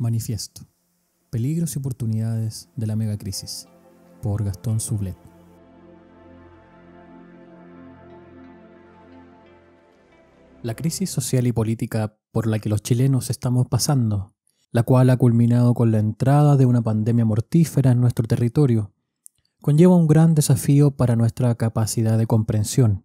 Manifiesto. Peligros y oportunidades de la megacrisis. Por Gastón Sublet. La crisis social y política por la que los chilenos estamos pasando, la cual ha culminado con la entrada de una pandemia mortífera en nuestro territorio, conlleva un gran desafío para nuestra capacidad de comprensión,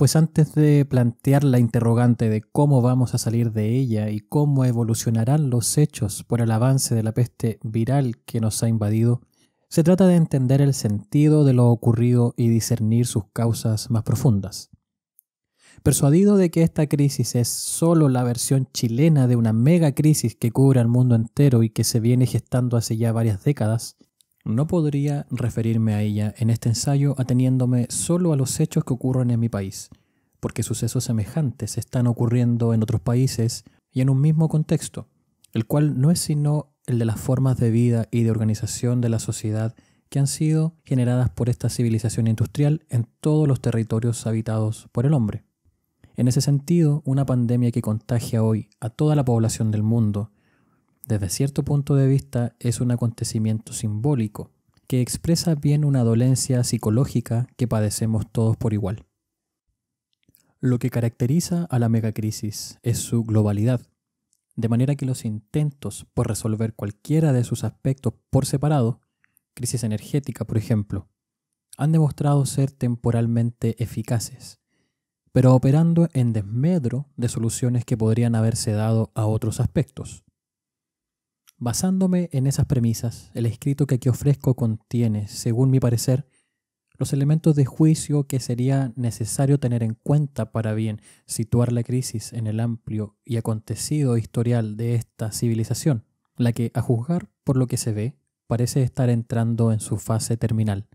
pues antes de plantear la interrogante de cómo vamos a salir de ella y cómo evolucionarán los hechos por el avance de la peste viral que nos ha invadido, se trata de entender el sentido de lo ocurrido y discernir sus causas más profundas. Persuadido de que esta crisis es solo la versión chilena de una mega crisis que cubre al mundo entero y que se viene gestando hace ya varias décadas, no podría referirme a ella en este ensayo ateniéndome solo a los hechos que ocurren en mi país, porque sucesos semejantes están ocurriendo en otros países y en un mismo contexto, el cual no es sino el de las formas de vida y de organización de la sociedad que han sido generadas por esta civilización industrial en todos los territorios habitados por el hombre. En ese sentido, una pandemia que contagia hoy a toda la población del mundo desde cierto punto de vista es un acontecimiento simbólico, que expresa bien una dolencia psicológica que padecemos todos por igual. Lo que caracteriza a la megacrisis es su globalidad, de manera que los intentos por resolver cualquiera de sus aspectos por separado, crisis energética por ejemplo, han demostrado ser temporalmente eficaces, pero operando en desmedro de soluciones que podrían haberse dado a otros aspectos. Basándome en esas premisas, el escrito que aquí ofrezco contiene, según mi parecer, los elementos de juicio que sería necesario tener en cuenta para bien situar la crisis en el amplio y acontecido historial de esta civilización, la que, a juzgar por lo que se ve, parece estar entrando en su fase terminal.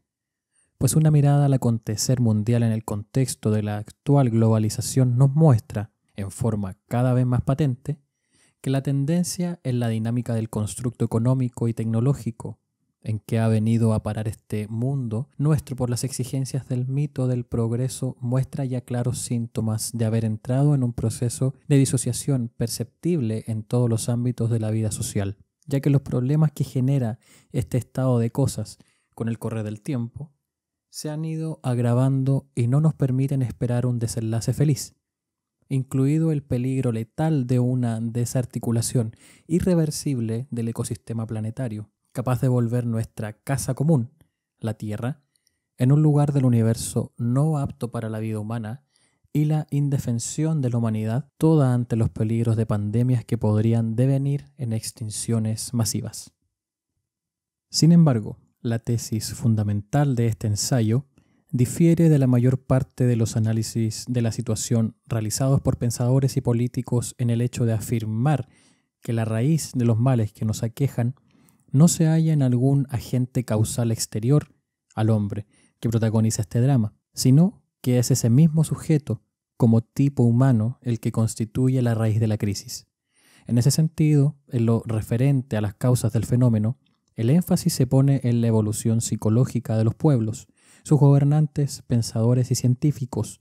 Pues una mirada al acontecer mundial en el contexto de la actual globalización nos muestra, en forma cada vez más patente, que la tendencia en la dinámica del constructo económico y tecnológico en que ha venido a parar este mundo, nuestro por las exigencias del mito del progreso muestra ya claros síntomas de haber entrado en un proceso de disociación perceptible en todos los ámbitos de la vida social, ya que los problemas que genera este estado de cosas con el correr del tiempo se han ido agravando y no nos permiten esperar un desenlace feliz incluido el peligro letal de una desarticulación irreversible del ecosistema planetario, capaz de volver nuestra casa común, la Tierra, en un lugar del universo no apto para la vida humana y la indefensión de la humanidad, toda ante los peligros de pandemias que podrían devenir en extinciones masivas. Sin embargo, la tesis fundamental de este ensayo difiere de la mayor parte de los análisis de la situación realizados por pensadores y políticos en el hecho de afirmar que la raíz de los males que nos aquejan no se halla en algún agente causal exterior al hombre que protagoniza este drama, sino que es ese mismo sujeto como tipo humano el que constituye la raíz de la crisis. En ese sentido, en lo referente a las causas del fenómeno, el énfasis se pone en la evolución psicológica de los pueblos, sus gobernantes, pensadores y científicos,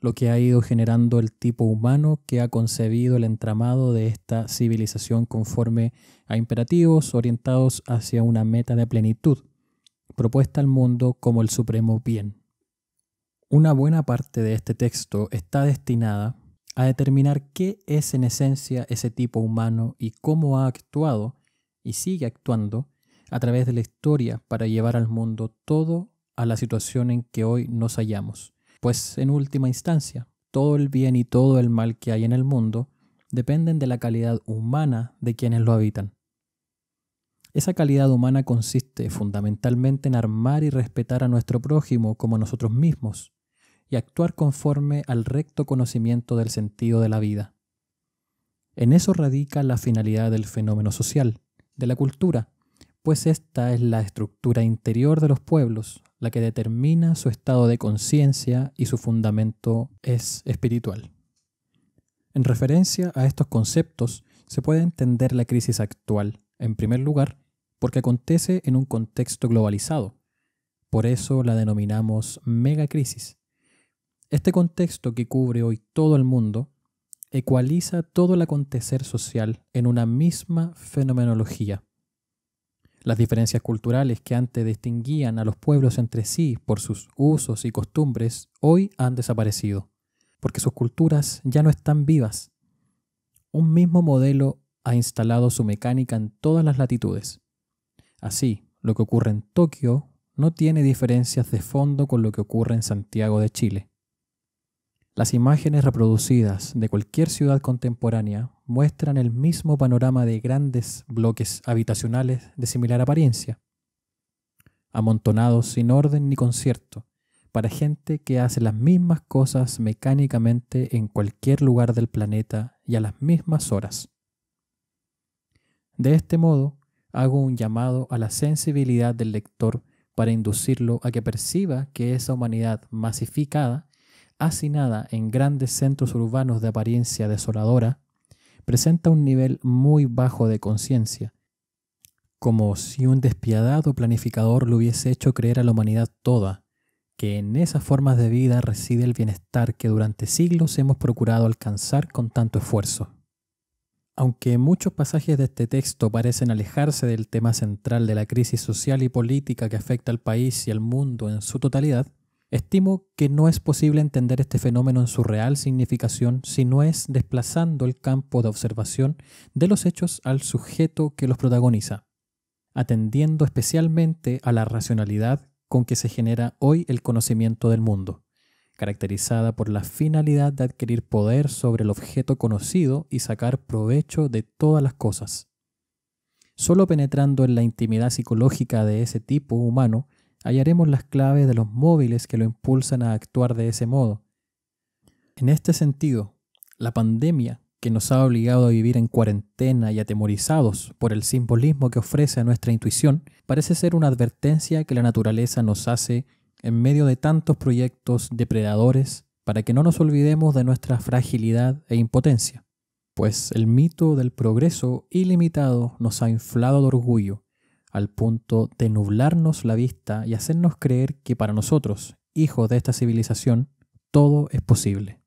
lo que ha ido generando el tipo humano que ha concebido el entramado de esta civilización conforme a imperativos orientados hacia una meta de plenitud, propuesta al mundo como el supremo bien. Una buena parte de este texto está destinada a determinar qué es en esencia ese tipo humano y cómo ha actuado y sigue actuando a través de la historia para llevar al mundo todo a la situación en que hoy nos hallamos, pues en última instancia, todo el bien y todo el mal que hay en el mundo dependen de la calidad humana de quienes lo habitan. Esa calidad humana consiste fundamentalmente en armar y respetar a nuestro prójimo como nosotros mismos y actuar conforme al recto conocimiento del sentido de la vida. En eso radica la finalidad del fenómeno social, de la cultura, pues esta es la estructura interior de los pueblos, la que determina su estado de conciencia y su fundamento es espiritual. En referencia a estos conceptos, se puede entender la crisis actual, en primer lugar, porque acontece en un contexto globalizado. Por eso la denominamos megacrisis. Este contexto que cubre hoy todo el mundo ecualiza todo el acontecer social en una misma fenomenología las diferencias culturales que antes distinguían a los pueblos entre sí por sus usos y costumbres hoy han desaparecido, porque sus culturas ya no están vivas. Un mismo modelo ha instalado su mecánica en todas las latitudes. Así, lo que ocurre en Tokio no tiene diferencias de fondo con lo que ocurre en Santiago de Chile. Las imágenes reproducidas de cualquier ciudad contemporánea muestran el mismo panorama de grandes bloques habitacionales de similar apariencia, amontonados sin orden ni concierto, para gente que hace las mismas cosas mecánicamente en cualquier lugar del planeta y a las mismas horas. De este modo, hago un llamado a la sensibilidad del lector para inducirlo a que perciba que esa humanidad masificada nada en grandes centros urbanos de apariencia desoladora, presenta un nivel muy bajo de conciencia, como si un despiadado planificador lo hubiese hecho creer a la humanidad toda, que en esas formas de vida reside el bienestar que durante siglos hemos procurado alcanzar con tanto esfuerzo. Aunque muchos pasajes de este texto parecen alejarse del tema central de la crisis social y política que afecta al país y al mundo en su totalidad, Estimo que no es posible entender este fenómeno en su real significación si no es desplazando el campo de observación de los hechos al sujeto que los protagoniza, atendiendo especialmente a la racionalidad con que se genera hoy el conocimiento del mundo, caracterizada por la finalidad de adquirir poder sobre el objeto conocido y sacar provecho de todas las cosas. Solo penetrando en la intimidad psicológica de ese tipo humano hallaremos las claves de los móviles que lo impulsan a actuar de ese modo. En este sentido, la pandemia que nos ha obligado a vivir en cuarentena y atemorizados por el simbolismo que ofrece a nuestra intuición, parece ser una advertencia que la naturaleza nos hace en medio de tantos proyectos depredadores para que no nos olvidemos de nuestra fragilidad e impotencia, pues el mito del progreso ilimitado nos ha inflado de orgullo al punto de nublarnos la vista y hacernos creer que para nosotros, hijos de esta civilización, todo es posible.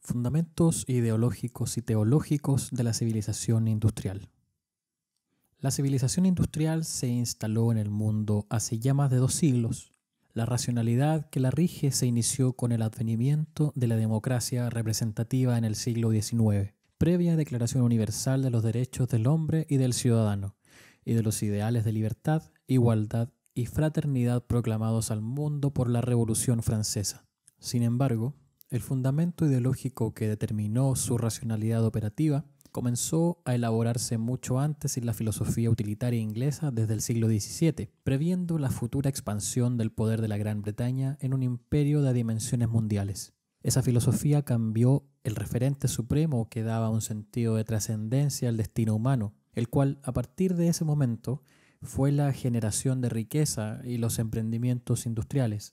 Fundamentos ideológicos y teológicos de la civilización industrial. La civilización industrial se instaló en el mundo hace ya más de dos siglos. La racionalidad que la rige se inició con el advenimiento de la democracia representativa en el siglo XIX previa Declaración Universal de los Derechos del Hombre y del Ciudadano, y de los ideales de libertad, igualdad y fraternidad proclamados al mundo por la Revolución Francesa. Sin embargo, el fundamento ideológico que determinó su racionalidad operativa comenzó a elaborarse mucho antes en la filosofía utilitaria inglesa desde el siglo XVII, previendo la futura expansión del poder de la Gran Bretaña en un imperio de dimensiones mundiales. Esa filosofía cambió el referente supremo que daba un sentido de trascendencia al destino humano, el cual a partir de ese momento fue la generación de riqueza y los emprendimientos industriales,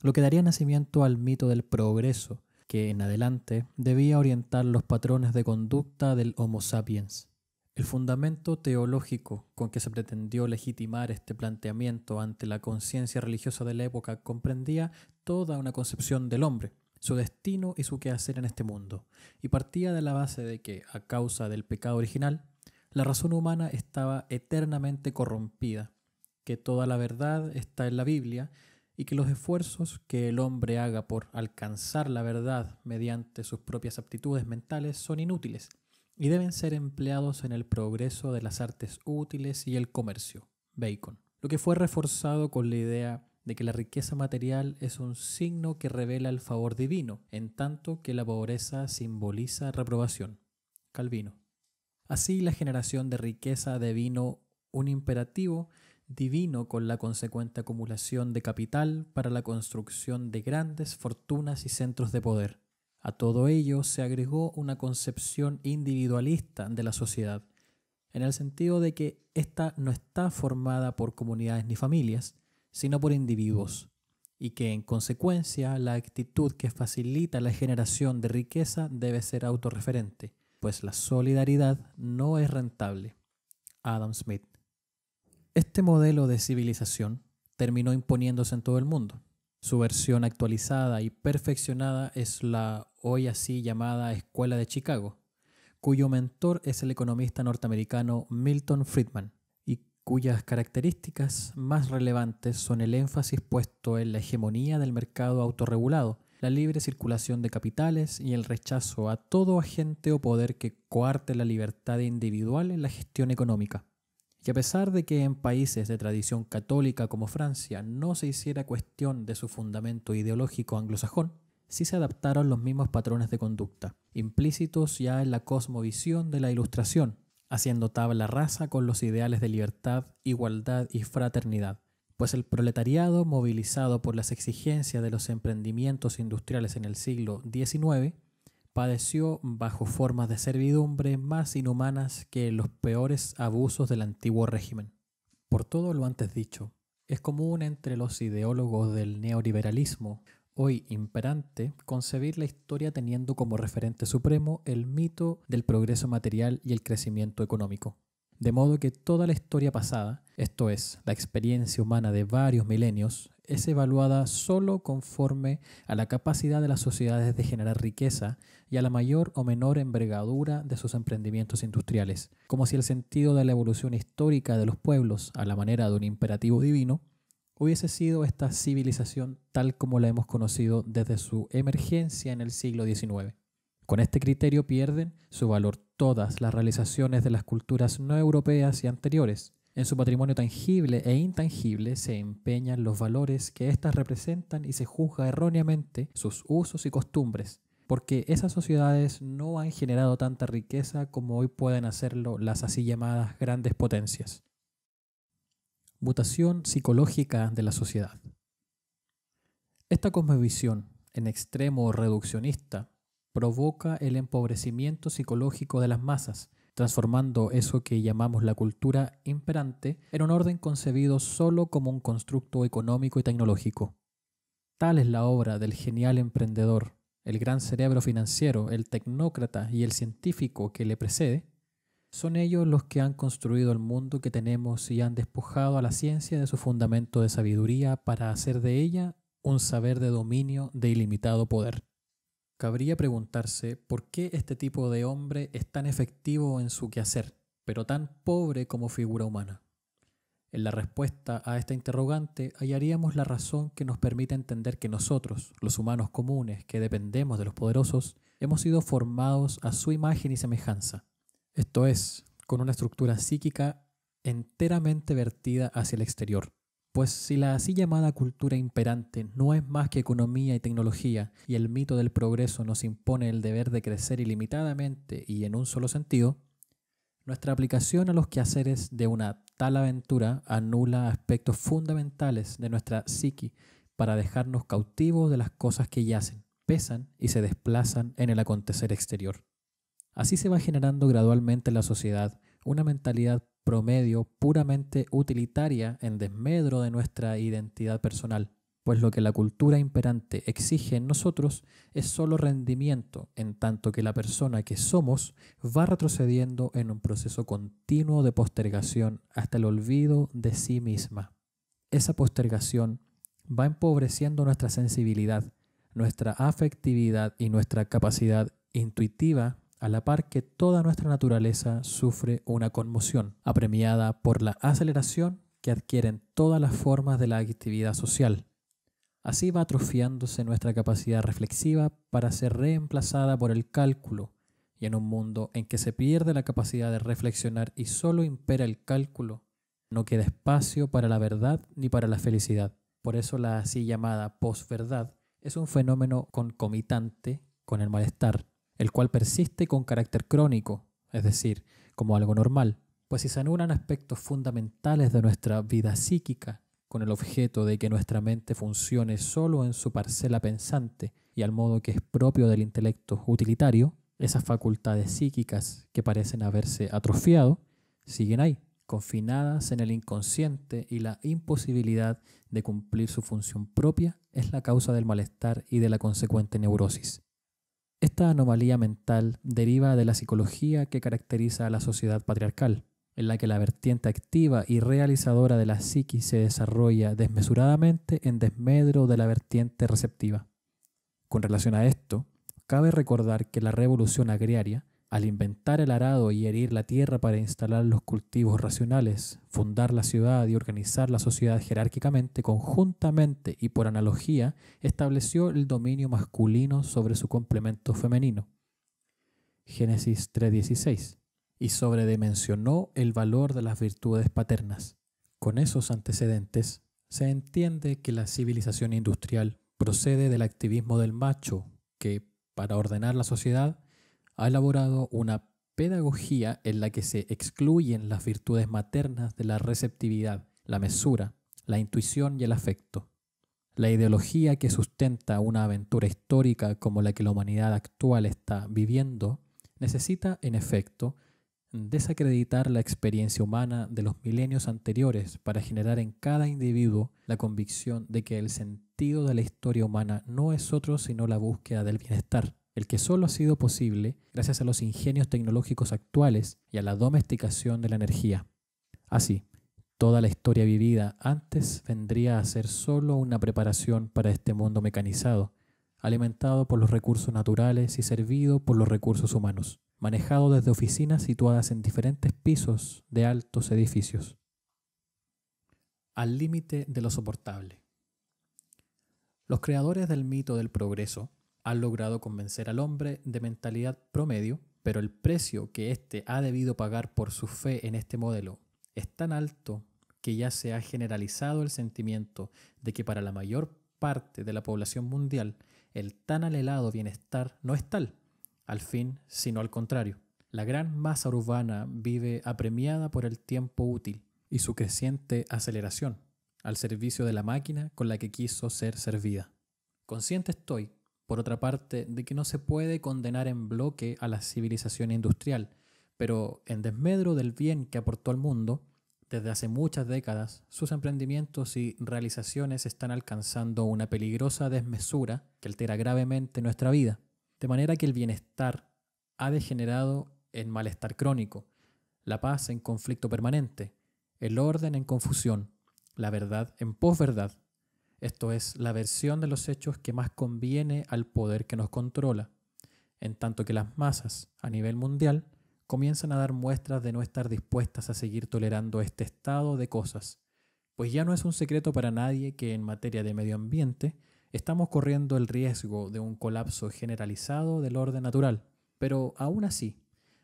lo que daría nacimiento al mito del progreso, que en adelante debía orientar los patrones de conducta del Homo sapiens. El fundamento teológico con que se pretendió legitimar este planteamiento ante la conciencia religiosa de la época comprendía toda una concepción del hombre, su destino y su quehacer en este mundo, y partía de la base de que, a causa del pecado original, la razón humana estaba eternamente corrompida, que toda la verdad está en la Biblia y que los esfuerzos que el hombre haga por alcanzar la verdad mediante sus propias aptitudes mentales son inútiles y deben ser empleados en el progreso de las artes útiles y el comercio. Bacon. Lo que fue reforzado con la idea de que la riqueza material es un signo que revela el favor divino, en tanto que la pobreza simboliza reprobación. Calvino. Así la generación de riqueza devino un imperativo divino con la consecuente acumulación de capital para la construcción de grandes fortunas y centros de poder. A todo ello se agregó una concepción individualista de la sociedad, en el sentido de que ésta no está formada por comunidades ni familias, sino por individuos, y que en consecuencia la actitud que facilita la generación de riqueza debe ser autorreferente, pues la solidaridad no es rentable. Adam Smith. Este modelo de civilización terminó imponiéndose en todo el mundo. Su versión actualizada y perfeccionada es la hoy así llamada Escuela de Chicago, cuyo mentor es el economista norteamericano Milton Friedman cuyas características más relevantes son el énfasis puesto en la hegemonía del mercado autorregulado, la libre circulación de capitales y el rechazo a todo agente o poder que coarte la libertad individual en la gestión económica. Y a pesar de que en países de tradición católica como Francia no se hiciera cuestión de su fundamento ideológico anglosajón, sí se adaptaron los mismos patrones de conducta, implícitos ya en la cosmovisión de la Ilustración, haciendo tabla rasa con los ideales de libertad, igualdad y fraternidad, pues el proletariado, movilizado por las exigencias de los emprendimientos industriales en el siglo XIX, padeció bajo formas de servidumbre más inhumanas que los peores abusos del antiguo régimen. Por todo lo antes dicho, es común entre los ideólogos del neoliberalismo hoy imperante, concebir la historia teniendo como referente supremo el mito del progreso material y el crecimiento económico. De modo que toda la historia pasada, esto es, la experiencia humana de varios milenios, es evaluada sólo conforme a la capacidad de las sociedades de generar riqueza y a la mayor o menor envergadura de sus emprendimientos industriales, como si el sentido de la evolución histórica de los pueblos, a la manera de un imperativo divino, hubiese sido esta civilización tal como la hemos conocido desde su emergencia en el siglo XIX. Con este criterio pierden su valor todas las realizaciones de las culturas no europeas y anteriores. En su patrimonio tangible e intangible se empeñan los valores que éstas representan y se juzga erróneamente sus usos y costumbres, porque esas sociedades no han generado tanta riqueza como hoy pueden hacerlo las así llamadas grandes potencias mutación psicológica de la sociedad. Esta cosmovisión, en extremo reduccionista, provoca el empobrecimiento psicológico de las masas, transformando eso que llamamos la cultura imperante en un orden concebido solo como un constructo económico y tecnológico. Tal es la obra del genial emprendedor, el gran cerebro financiero, el tecnócrata y el científico que le precede, son ellos los que han construido el mundo que tenemos y han despojado a la ciencia de su fundamento de sabiduría para hacer de ella un saber de dominio de ilimitado poder. Cabría preguntarse por qué este tipo de hombre es tan efectivo en su quehacer, pero tan pobre como figura humana. En la respuesta a esta interrogante hallaríamos la razón que nos permite entender que nosotros, los humanos comunes que dependemos de los poderosos, hemos sido formados a su imagen y semejanza, esto es, con una estructura psíquica enteramente vertida hacia el exterior. Pues si la así llamada cultura imperante no es más que economía y tecnología, y el mito del progreso nos impone el deber de crecer ilimitadamente y en un solo sentido, nuestra aplicación a los quehaceres de una tal aventura anula aspectos fundamentales de nuestra psiqui para dejarnos cautivos de las cosas que yacen, pesan y se desplazan en el acontecer exterior. Así se va generando gradualmente en la sociedad una mentalidad promedio puramente utilitaria en desmedro de nuestra identidad personal, pues lo que la cultura imperante exige en nosotros es solo rendimiento, en tanto que la persona que somos va retrocediendo en un proceso continuo de postergación hasta el olvido de sí misma. Esa postergación va empobreciendo nuestra sensibilidad, nuestra afectividad y nuestra capacidad intuitiva a la par que toda nuestra naturaleza sufre una conmoción, apremiada por la aceleración que adquieren todas las formas de la actividad social. Así va atrofiándose nuestra capacidad reflexiva para ser reemplazada por el cálculo, y en un mundo en que se pierde la capacidad de reflexionar y solo impera el cálculo, no queda espacio para la verdad ni para la felicidad. Por eso la así llamada posverdad es un fenómeno concomitante con el malestar, el cual persiste con carácter crónico, es decir, como algo normal, pues si se anulan aspectos fundamentales de nuestra vida psíquica con el objeto de que nuestra mente funcione solo en su parcela pensante y al modo que es propio del intelecto utilitario, esas facultades psíquicas que parecen haberse atrofiado siguen ahí, confinadas en el inconsciente y la imposibilidad de cumplir su función propia es la causa del malestar y de la consecuente neurosis. Esta anomalía mental deriva de la psicología que caracteriza a la sociedad patriarcal, en la que la vertiente activa y realizadora de la psiqui se desarrolla desmesuradamente en desmedro de la vertiente receptiva. Con relación a esto, cabe recordar que la revolución agraria al inventar el arado y herir la tierra para instalar los cultivos racionales, fundar la ciudad y organizar la sociedad jerárquicamente, conjuntamente y por analogía, estableció el dominio masculino sobre su complemento femenino. Génesis 3:16, y sobredimensionó el valor de las virtudes paternas. Con esos antecedentes, se entiende que la civilización industrial procede del activismo del macho, que, para ordenar la sociedad, ha elaborado una pedagogía en la que se excluyen las virtudes maternas de la receptividad, la mesura, la intuición y el afecto. La ideología que sustenta una aventura histórica como la que la humanidad actual está viviendo necesita, en efecto, desacreditar la experiencia humana de los milenios anteriores para generar en cada individuo la convicción de que el sentido de la historia humana no es otro sino la búsqueda del bienestar el que solo ha sido posible gracias a los ingenios tecnológicos actuales y a la domesticación de la energía. Así, toda la historia vivida antes vendría a ser solo una preparación para este mundo mecanizado, alimentado por los recursos naturales y servido por los recursos humanos, manejado desde oficinas situadas en diferentes pisos de altos edificios. Al límite de lo soportable. Los creadores del mito del progreso ha logrado convencer al hombre de mentalidad promedio, pero el precio que éste ha debido pagar por su fe en este modelo es tan alto que ya se ha generalizado el sentimiento de que para la mayor parte de la población mundial el tan alelado bienestar no es tal, al fin, sino al contrario. La gran masa urbana vive apremiada por el tiempo útil y su creciente aceleración, al servicio de la máquina con la que quiso ser servida. Consciente estoy por otra parte, de que no se puede condenar en bloque a la civilización industrial, pero en desmedro del bien que aportó al mundo, desde hace muchas décadas, sus emprendimientos y realizaciones están alcanzando una peligrosa desmesura que altera gravemente nuestra vida, de manera que el bienestar ha degenerado en malestar crónico, la paz en conflicto permanente, el orden en confusión, la verdad en posverdad esto es la versión de los hechos que más conviene al poder que nos controla, en tanto que las masas, a nivel mundial, comienzan a dar muestras de no estar dispuestas a seguir tolerando este estado de cosas, pues ya no es un secreto para nadie que en materia de medio ambiente estamos corriendo el riesgo de un colapso generalizado del orden natural. Pero aún así,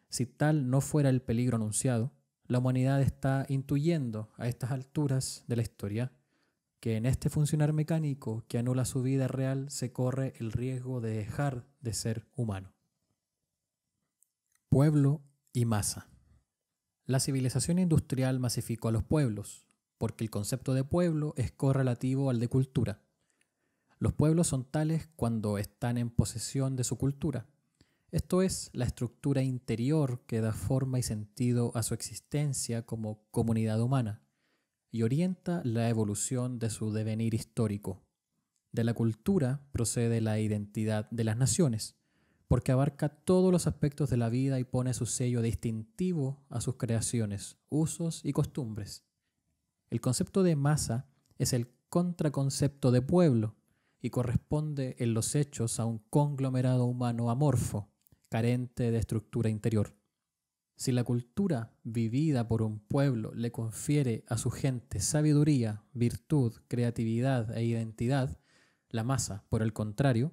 si tal no fuera el peligro anunciado, la humanidad está intuyendo a estas alturas de la historia que en este funcionar mecánico que anula su vida real se corre el riesgo de dejar de ser humano. Pueblo y masa. La civilización industrial masificó a los pueblos, porque el concepto de pueblo es correlativo al de cultura. Los pueblos son tales cuando están en posesión de su cultura, esto es la estructura interior que da forma y sentido a su existencia como comunidad humana y orienta la evolución de su devenir histórico. De la cultura procede la identidad de las naciones, porque abarca todos los aspectos de la vida y pone su sello distintivo a sus creaciones, usos y costumbres. El concepto de masa es el contraconcepto de pueblo y corresponde en los hechos a un conglomerado humano amorfo, carente de estructura interior. Si la cultura vivida por un pueblo le confiere a su gente sabiduría, virtud, creatividad e identidad, la masa, por el contrario,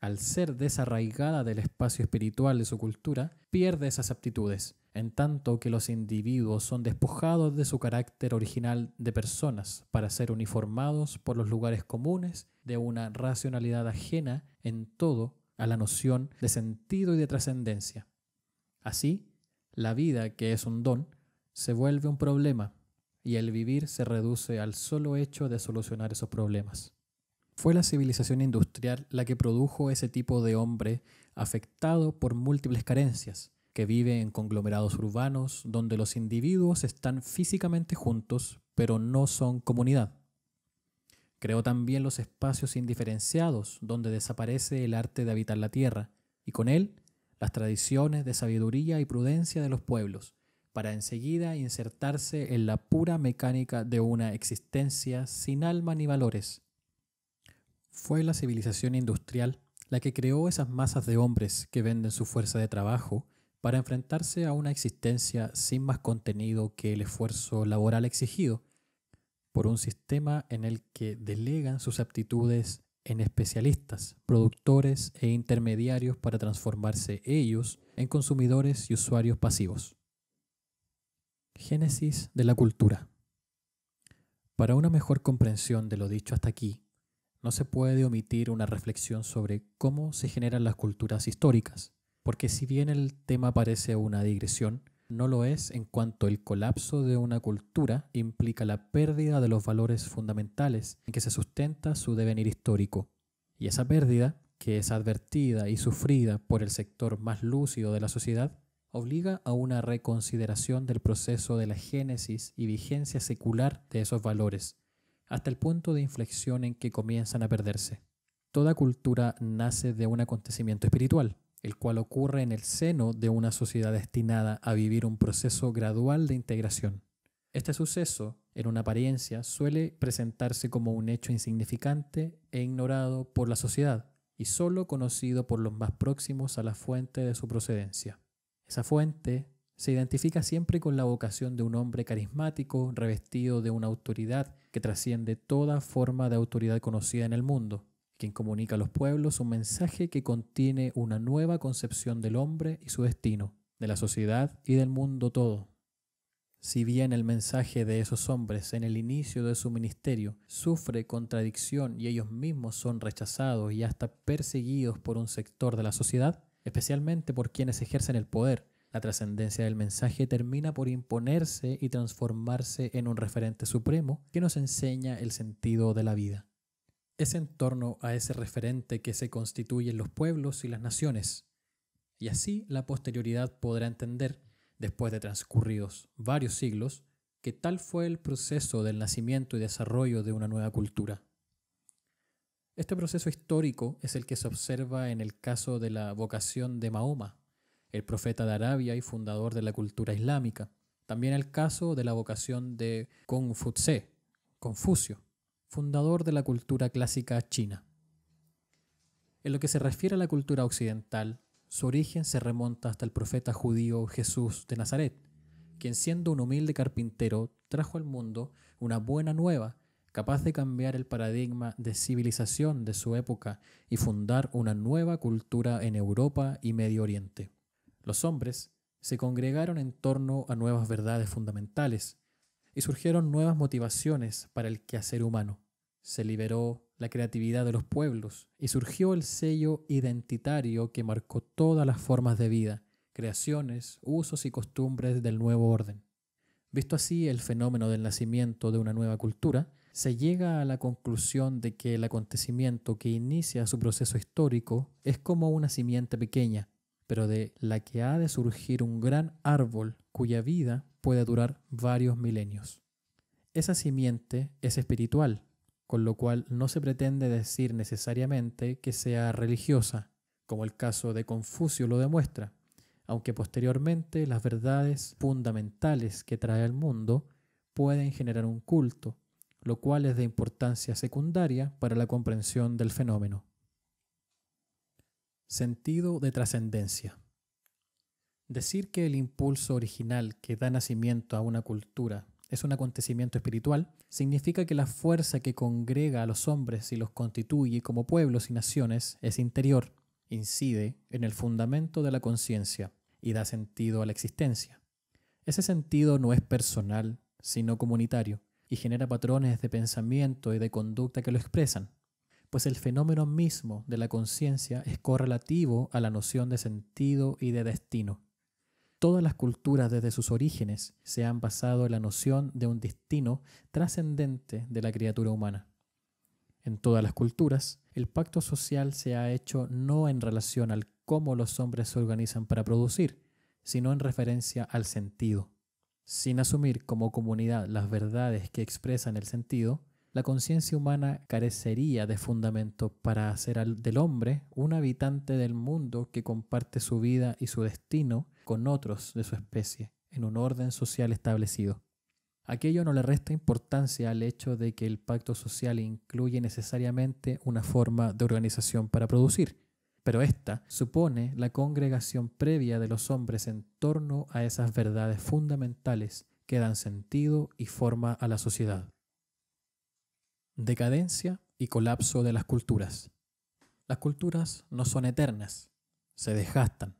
al ser desarraigada del espacio espiritual de su cultura, pierde esas aptitudes, en tanto que los individuos son despojados de su carácter original de personas para ser uniformados por los lugares comunes de una racionalidad ajena en todo a la noción de sentido y de trascendencia. Así, la vida, que es un don, se vuelve un problema y el vivir se reduce al solo hecho de solucionar esos problemas. Fue la civilización industrial la que produjo ese tipo de hombre afectado por múltiples carencias, que vive en conglomerados urbanos donde los individuos están físicamente juntos pero no son comunidad. Creó también los espacios indiferenciados donde desaparece el arte de habitar la tierra y con él las tradiciones de sabiduría y prudencia de los pueblos, para enseguida insertarse en la pura mecánica de una existencia sin alma ni valores. Fue la civilización industrial la que creó esas masas de hombres que venden su fuerza de trabajo para enfrentarse a una existencia sin más contenido que el esfuerzo laboral exigido, por un sistema en el que delegan sus aptitudes en especialistas, productores e intermediarios para transformarse ellos en consumidores y usuarios pasivos. Génesis de la cultura. Para una mejor comprensión de lo dicho hasta aquí, no se puede omitir una reflexión sobre cómo se generan las culturas históricas, porque si bien el tema parece una digresión, no lo es en cuanto el colapso de una cultura implica la pérdida de los valores fundamentales en que se sustenta su devenir histórico. Y esa pérdida, que es advertida y sufrida por el sector más lúcido de la sociedad, obliga a una reconsideración del proceso de la génesis y vigencia secular de esos valores, hasta el punto de inflexión en que comienzan a perderse. Toda cultura nace de un acontecimiento espiritual, el cual ocurre en el seno de una sociedad destinada a vivir un proceso gradual de integración. Este suceso, en una apariencia, suele presentarse como un hecho insignificante e ignorado por la sociedad, y solo conocido por los más próximos a la fuente de su procedencia. Esa fuente se identifica siempre con la vocación de un hombre carismático revestido de una autoridad que trasciende toda forma de autoridad conocida en el mundo, quien comunica a los pueblos un mensaje que contiene una nueva concepción del hombre y su destino, de la sociedad y del mundo todo. Si bien el mensaje de esos hombres en el inicio de su ministerio sufre contradicción y ellos mismos son rechazados y hasta perseguidos por un sector de la sociedad, especialmente por quienes ejercen el poder, la trascendencia del mensaje termina por imponerse y transformarse en un referente supremo que nos enseña el sentido de la vida es en torno a ese referente que se constituyen los pueblos y las naciones, y así la posterioridad podrá entender, después de transcurridos varios siglos, que tal fue el proceso del nacimiento y desarrollo de una nueva cultura. Este proceso histórico es el que se observa en el caso de la vocación de Mahoma, el profeta de Arabia y fundador de la cultura islámica. También el caso de la vocación de Confucé, Confucio, fundador de la cultura clásica china. En lo que se refiere a la cultura occidental, su origen se remonta hasta el profeta judío Jesús de Nazaret, quien siendo un humilde carpintero trajo al mundo una buena nueva capaz de cambiar el paradigma de civilización de su época y fundar una nueva cultura en Europa y Medio Oriente. Los hombres se congregaron en torno a nuevas verdades fundamentales y surgieron nuevas motivaciones para el quehacer humano se liberó la creatividad de los pueblos y surgió el sello identitario que marcó todas las formas de vida, creaciones, usos y costumbres del nuevo orden. Visto así el fenómeno del nacimiento de una nueva cultura, se llega a la conclusión de que el acontecimiento que inicia su proceso histórico es como una simiente pequeña, pero de la que ha de surgir un gran árbol cuya vida puede durar varios milenios. Esa simiente es espiritual con lo cual no se pretende decir necesariamente que sea religiosa, como el caso de Confucio lo demuestra, aunque posteriormente las verdades fundamentales que trae al mundo pueden generar un culto, lo cual es de importancia secundaria para la comprensión del fenómeno. Sentido de trascendencia. Decir que el impulso original que da nacimiento a una cultura es un acontecimiento espiritual significa que la fuerza que congrega a los hombres y los constituye como pueblos y naciones es interior, incide en el fundamento de la conciencia y da sentido a la existencia. Ese sentido no es personal, sino comunitario, y genera patrones de pensamiento y de conducta que lo expresan, pues el fenómeno mismo de la conciencia es correlativo a la noción de sentido y de destino. Todas las culturas desde sus orígenes se han basado en la noción de un destino trascendente de la criatura humana. En todas las culturas, el pacto social se ha hecho no en relación al cómo los hombres se organizan para producir, sino en referencia al sentido. Sin asumir como comunidad las verdades que expresan el sentido, la conciencia humana carecería de fundamento para hacer del hombre un habitante del mundo que comparte su vida y su destino otros de su especie en un orden social establecido. Aquello no le resta importancia al hecho de que el pacto social incluye necesariamente una forma de organización para producir, pero ésta supone la congregación previa de los hombres en torno a esas verdades fundamentales que dan sentido y forma a la sociedad. Decadencia y colapso de las culturas. Las culturas no son eternas, se desgastan,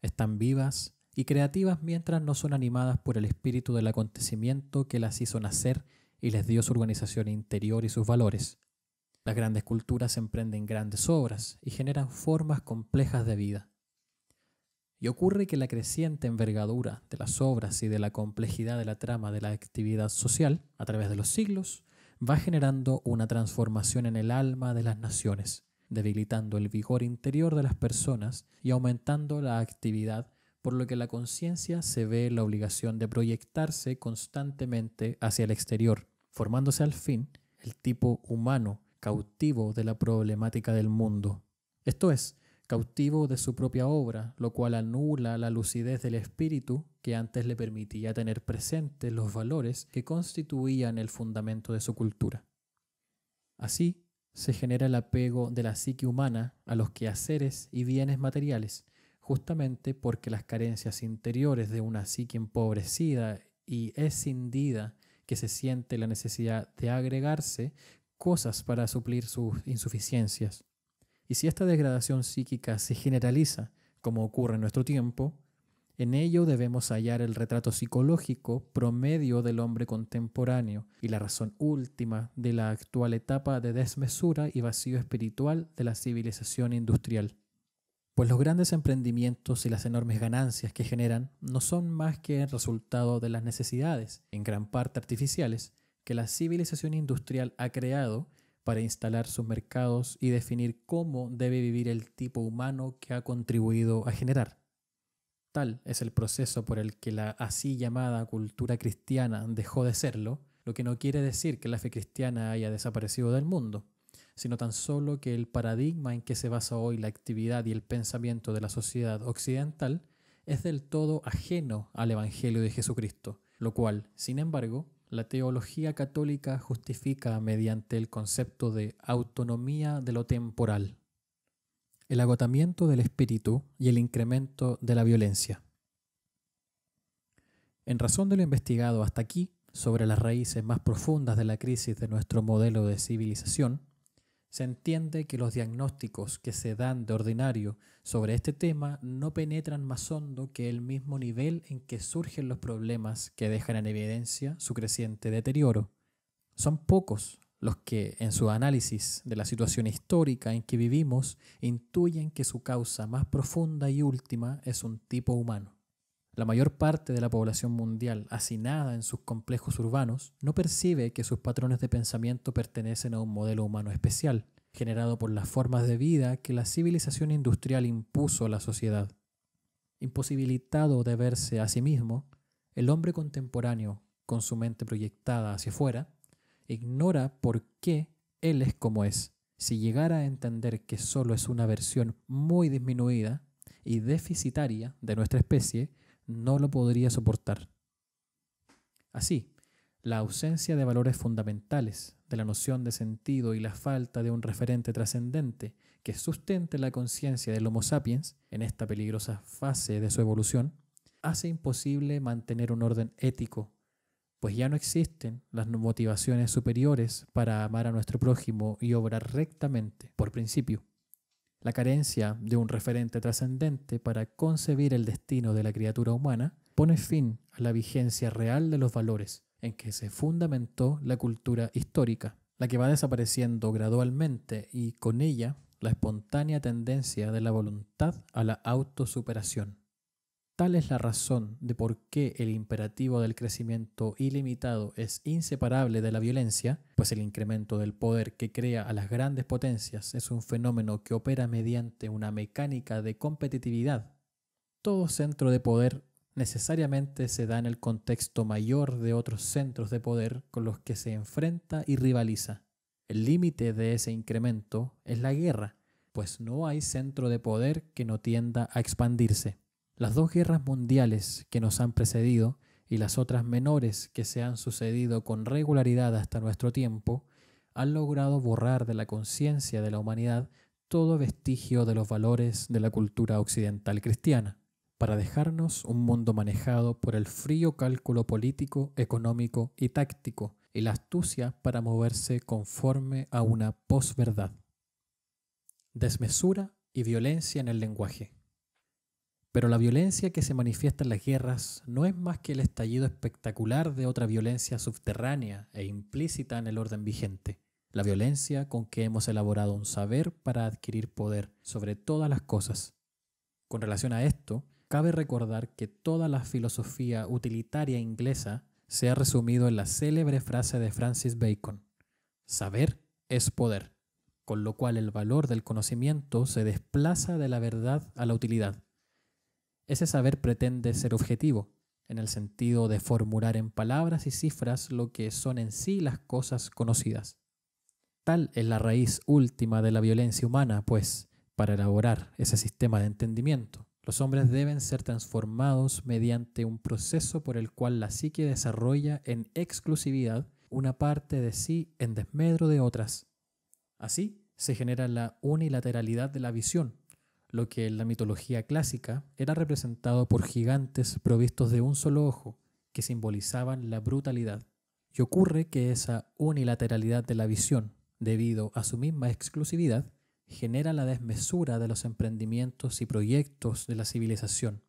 están vivas y creativas mientras no son animadas por el espíritu del acontecimiento que las hizo nacer y les dio su organización interior y sus valores. Las grandes culturas emprenden grandes obras y generan formas complejas de vida. Y ocurre que la creciente envergadura de las obras y de la complejidad de la trama de la actividad social a través de los siglos va generando una transformación en el alma de las naciones debilitando el vigor interior de las personas y aumentando la actividad, por lo que la conciencia se ve la obligación de proyectarse constantemente hacia el exterior, formándose al fin el tipo humano cautivo de la problemática del mundo. Esto es, cautivo de su propia obra, lo cual anula la lucidez del espíritu que antes le permitía tener presentes los valores que constituían el fundamento de su cultura. Así, se genera el apego de la psique humana a los quehaceres y bienes materiales, justamente porque las carencias interiores de una psique empobrecida y escindida que se siente la necesidad de agregarse cosas para suplir sus insuficiencias. Y si esta degradación psíquica se generaliza, como ocurre en nuestro tiempo, en ello debemos hallar el retrato psicológico promedio del hombre contemporáneo y la razón última de la actual etapa de desmesura y vacío espiritual de la civilización industrial. Pues los grandes emprendimientos y las enormes ganancias que generan no son más que el resultado de las necesidades, en gran parte artificiales, que la civilización industrial ha creado para instalar sus mercados y definir cómo debe vivir el tipo humano que ha contribuido a generar es el proceso por el que la así llamada cultura cristiana dejó de serlo, lo que no quiere decir que la fe cristiana haya desaparecido del mundo, sino tan solo que el paradigma en que se basa hoy la actividad y el pensamiento de la sociedad occidental es del todo ajeno al Evangelio de Jesucristo, lo cual, sin embargo, la teología católica justifica mediante el concepto de autonomía de lo temporal el agotamiento del espíritu y el incremento de la violencia. En razón de lo investigado hasta aquí sobre las raíces más profundas de la crisis de nuestro modelo de civilización, se entiende que los diagnósticos que se dan de ordinario sobre este tema no penetran más hondo que el mismo nivel en que surgen los problemas que dejan en evidencia su creciente deterioro. Son pocos los que en su análisis de la situación histórica en que vivimos intuyen que su causa más profunda y última es un tipo humano. La mayor parte de la población mundial, hacinada en sus complejos urbanos, no percibe que sus patrones de pensamiento pertenecen a un modelo humano especial, generado por las formas de vida que la civilización industrial impuso a la sociedad. Imposibilitado de verse a sí mismo, el hombre contemporáneo, con su mente proyectada hacia afuera, ignora por qué él es como es. Si llegara a entender que solo es una versión muy disminuida y deficitaria de nuestra especie, no lo podría soportar. Así, la ausencia de valores fundamentales, de la noción de sentido y la falta de un referente trascendente que sustente la conciencia del Homo sapiens en esta peligrosa fase de su evolución, hace imposible mantener un orden ético pues ya no existen las motivaciones superiores para amar a nuestro prójimo y obrar rectamente, por principio. La carencia de un referente trascendente para concebir el destino de la criatura humana pone fin a la vigencia real de los valores en que se fundamentó la cultura histórica, la que va desapareciendo gradualmente y con ella la espontánea tendencia de la voluntad a la autosuperación. Tal es la razón de por qué el imperativo del crecimiento ilimitado es inseparable de la violencia, pues el incremento del poder que crea a las grandes potencias es un fenómeno que opera mediante una mecánica de competitividad. Todo centro de poder necesariamente se da en el contexto mayor de otros centros de poder con los que se enfrenta y rivaliza. El límite de ese incremento es la guerra, pues no hay centro de poder que no tienda a expandirse. Las dos guerras mundiales que nos han precedido y las otras menores que se han sucedido con regularidad hasta nuestro tiempo han logrado borrar de la conciencia de la humanidad todo vestigio de los valores de la cultura occidental cristiana, para dejarnos un mundo manejado por el frío cálculo político, económico y táctico y la astucia para moverse conforme a una posverdad. Desmesura y violencia en el lenguaje. Pero la violencia que se manifiesta en las guerras no es más que el estallido espectacular de otra violencia subterránea e implícita en el orden vigente, la violencia con que hemos elaborado un saber para adquirir poder sobre todas las cosas. Con relación a esto, cabe recordar que toda la filosofía utilitaria inglesa se ha resumido en la célebre frase de Francis Bacon, saber es poder, con lo cual el valor del conocimiento se desplaza de la verdad a la utilidad ese saber pretende ser objetivo, en el sentido de formular en palabras y cifras lo que son en sí las cosas conocidas. Tal es la raíz última de la violencia humana, pues, para elaborar ese sistema de entendimiento, los hombres deben ser transformados mediante un proceso por el cual la psique desarrolla en exclusividad una parte de sí en desmedro de otras. Así se genera la unilateralidad de la visión, lo que en la mitología clásica era representado por gigantes provistos de un solo ojo, que simbolizaban la brutalidad. Y ocurre que esa unilateralidad de la visión, debido a su misma exclusividad, genera la desmesura de los emprendimientos y proyectos de la civilización,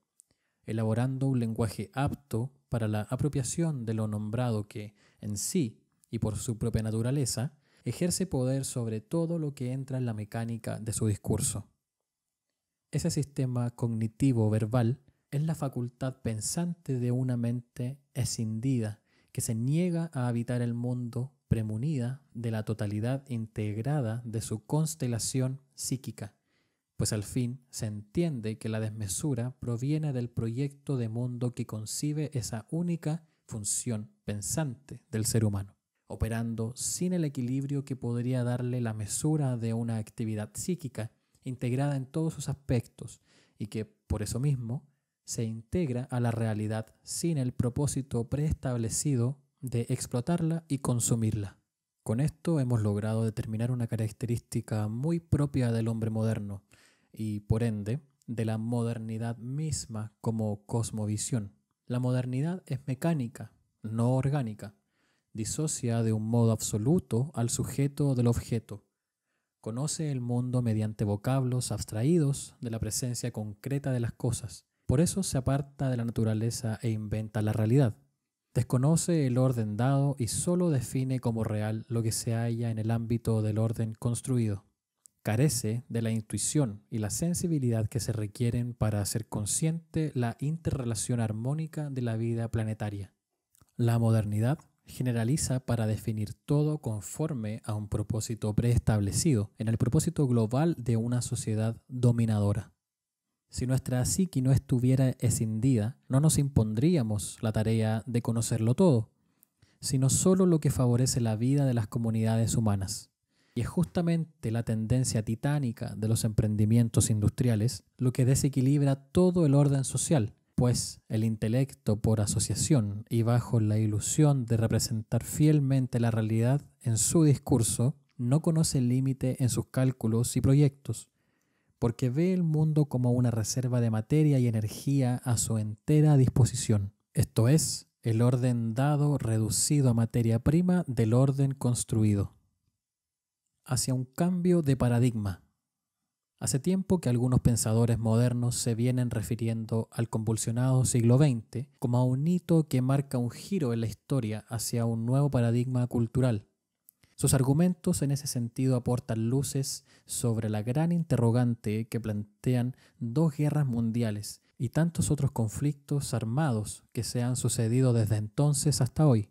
elaborando un lenguaje apto para la apropiación de lo nombrado que, en sí y por su propia naturaleza, ejerce poder sobre todo lo que entra en la mecánica de su discurso. Ese sistema cognitivo verbal es la facultad pensante de una mente escindida que se niega a habitar el mundo premunida de la totalidad integrada de su constelación psíquica, pues al fin se entiende que la desmesura proviene del proyecto de mundo que concibe esa única función pensante del ser humano, operando sin el equilibrio que podría darle la mesura de una actividad psíquica integrada en todos sus aspectos y que, por eso mismo, se integra a la realidad sin el propósito preestablecido de explotarla y consumirla. Con esto hemos logrado determinar una característica muy propia del hombre moderno y, por ende, de la modernidad misma como cosmovisión. La modernidad es mecánica, no orgánica. Disocia de un modo absoluto al sujeto del objeto Conoce el mundo mediante vocablos abstraídos de la presencia concreta de las cosas. Por eso se aparta de la naturaleza e inventa la realidad. Desconoce el orden dado y solo define como real lo que se halla en el ámbito del orden construido. Carece de la intuición y la sensibilidad que se requieren para ser consciente la interrelación armónica de la vida planetaria. La modernidad generaliza para definir todo conforme a un propósito preestablecido, en el propósito global de una sociedad dominadora. Si nuestra psiqui no estuviera escindida, no nos impondríamos la tarea de conocerlo todo, sino solo lo que favorece la vida de las comunidades humanas. Y es justamente la tendencia titánica de los emprendimientos industriales lo que desequilibra todo el orden social, pues el intelecto por asociación y bajo la ilusión de representar fielmente la realidad en su discurso, no conoce límite en sus cálculos y proyectos, porque ve el mundo como una reserva de materia y energía a su entera disposición, esto es, el orden dado reducido a materia prima del orden construido, hacia un cambio de paradigma Hace tiempo que algunos pensadores modernos se vienen refiriendo al convulsionado siglo XX como a un hito que marca un giro en la historia hacia un nuevo paradigma cultural. Sus argumentos en ese sentido aportan luces sobre la gran interrogante que plantean dos guerras mundiales y tantos otros conflictos armados que se han sucedido desde entonces hasta hoy.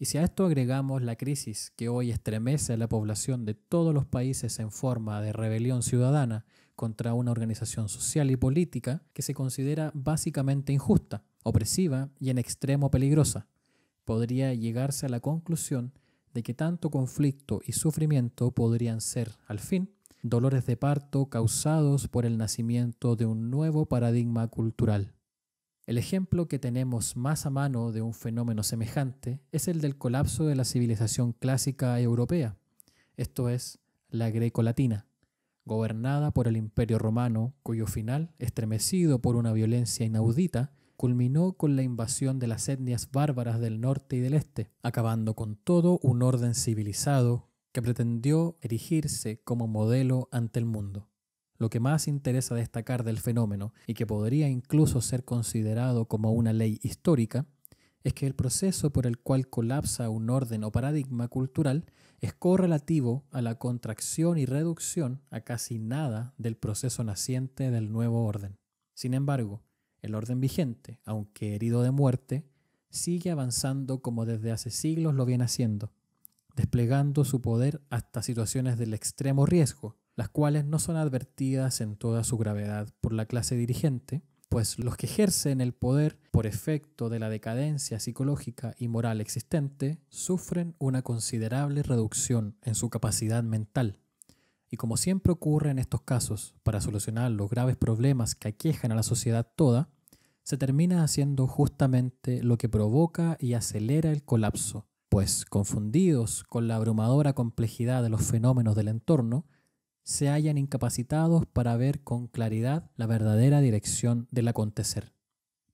Y si a esto agregamos la crisis que hoy estremece a la población de todos los países en forma de rebelión ciudadana contra una organización social y política que se considera básicamente injusta, opresiva y en extremo peligrosa, podría llegarse a la conclusión de que tanto conflicto y sufrimiento podrían ser, al fin, dolores de parto causados por el nacimiento de un nuevo paradigma cultural. El ejemplo que tenemos más a mano de un fenómeno semejante es el del colapso de la civilización clásica europea, esto es, la grecolatina, gobernada por el Imperio Romano, cuyo final, estremecido por una violencia inaudita, culminó con la invasión de las etnias bárbaras del norte y del este, acabando con todo un orden civilizado que pretendió erigirse como modelo ante el mundo. Lo que más interesa destacar del fenómeno, y que podría incluso ser considerado como una ley histórica, es que el proceso por el cual colapsa un orden o paradigma cultural es correlativo a la contracción y reducción a casi nada del proceso naciente del nuevo orden. Sin embargo, el orden vigente, aunque herido de muerte, sigue avanzando como desde hace siglos lo viene haciendo, desplegando su poder hasta situaciones del extremo riesgo, las cuales no son advertidas en toda su gravedad por la clase dirigente, pues los que ejercen el poder por efecto de la decadencia psicológica y moral existente sufren una considerable reducción en su capacidad mental. Y como siempre ocurre en estos casos, para solucionar los graves problemas que aquejan a la sociedad toda, se termina haciendo justamente lo que provoca y acelera el colapso, pues confundidos con la abrumadora complejidad de los fenómenos del entorno, se hallan incapacitados para ver con claridad la verdadera dirección del acontecer.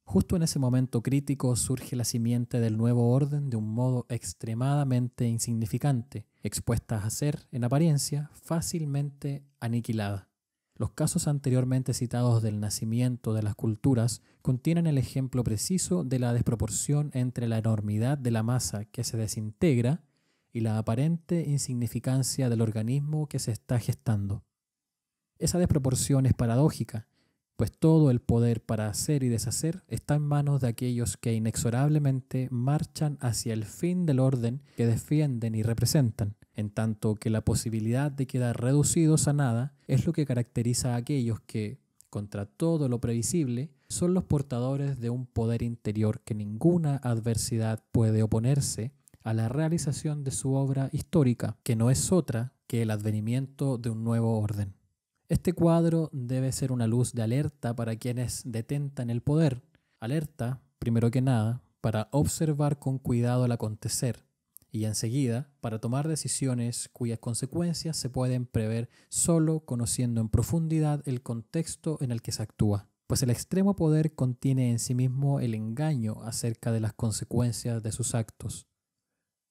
Justo en ese momento crítico surge la simiente del nuevo orden de un modo extremadamente insignificante, expuesta a ser, en apariencia, fácilmente aniquilada. Los casos anteriormente citados del nacimiento de las culturas contienen el ejemplo preciso de la desproporción entre la enormidad de la masa que se desintegra y la aparente insignificancia del organismo que se está gestando. Esa desproporción es paradójica, pues todo el poder para hacer y deshacer está en manos de aquellos que inexorablemente marchan hacia el fin del orden que defienden y representan, en tanto que la posibilidad de quedar reducidos a nada es lo que caracteriza a aquellos que, contra todo lo previsible, son los portadores de un poder interior que ninguna adversidad puede oponerse a la realización de su obra histórica, que no es otra que el advenimiento de un nuevo orden. Este cuadro debe ser una luz de alerta para quienes detentan el poder, alerta, primero que nada, para observar con cuidado el acontecer y enseguida para tomar decisiones cuyas consecuencias se pueden prever solo conociendo en profundidad el contexto en el que se actúa, pues el extremo poder contiene en sí mismo el engaño acerca de las consecuencias de sus actos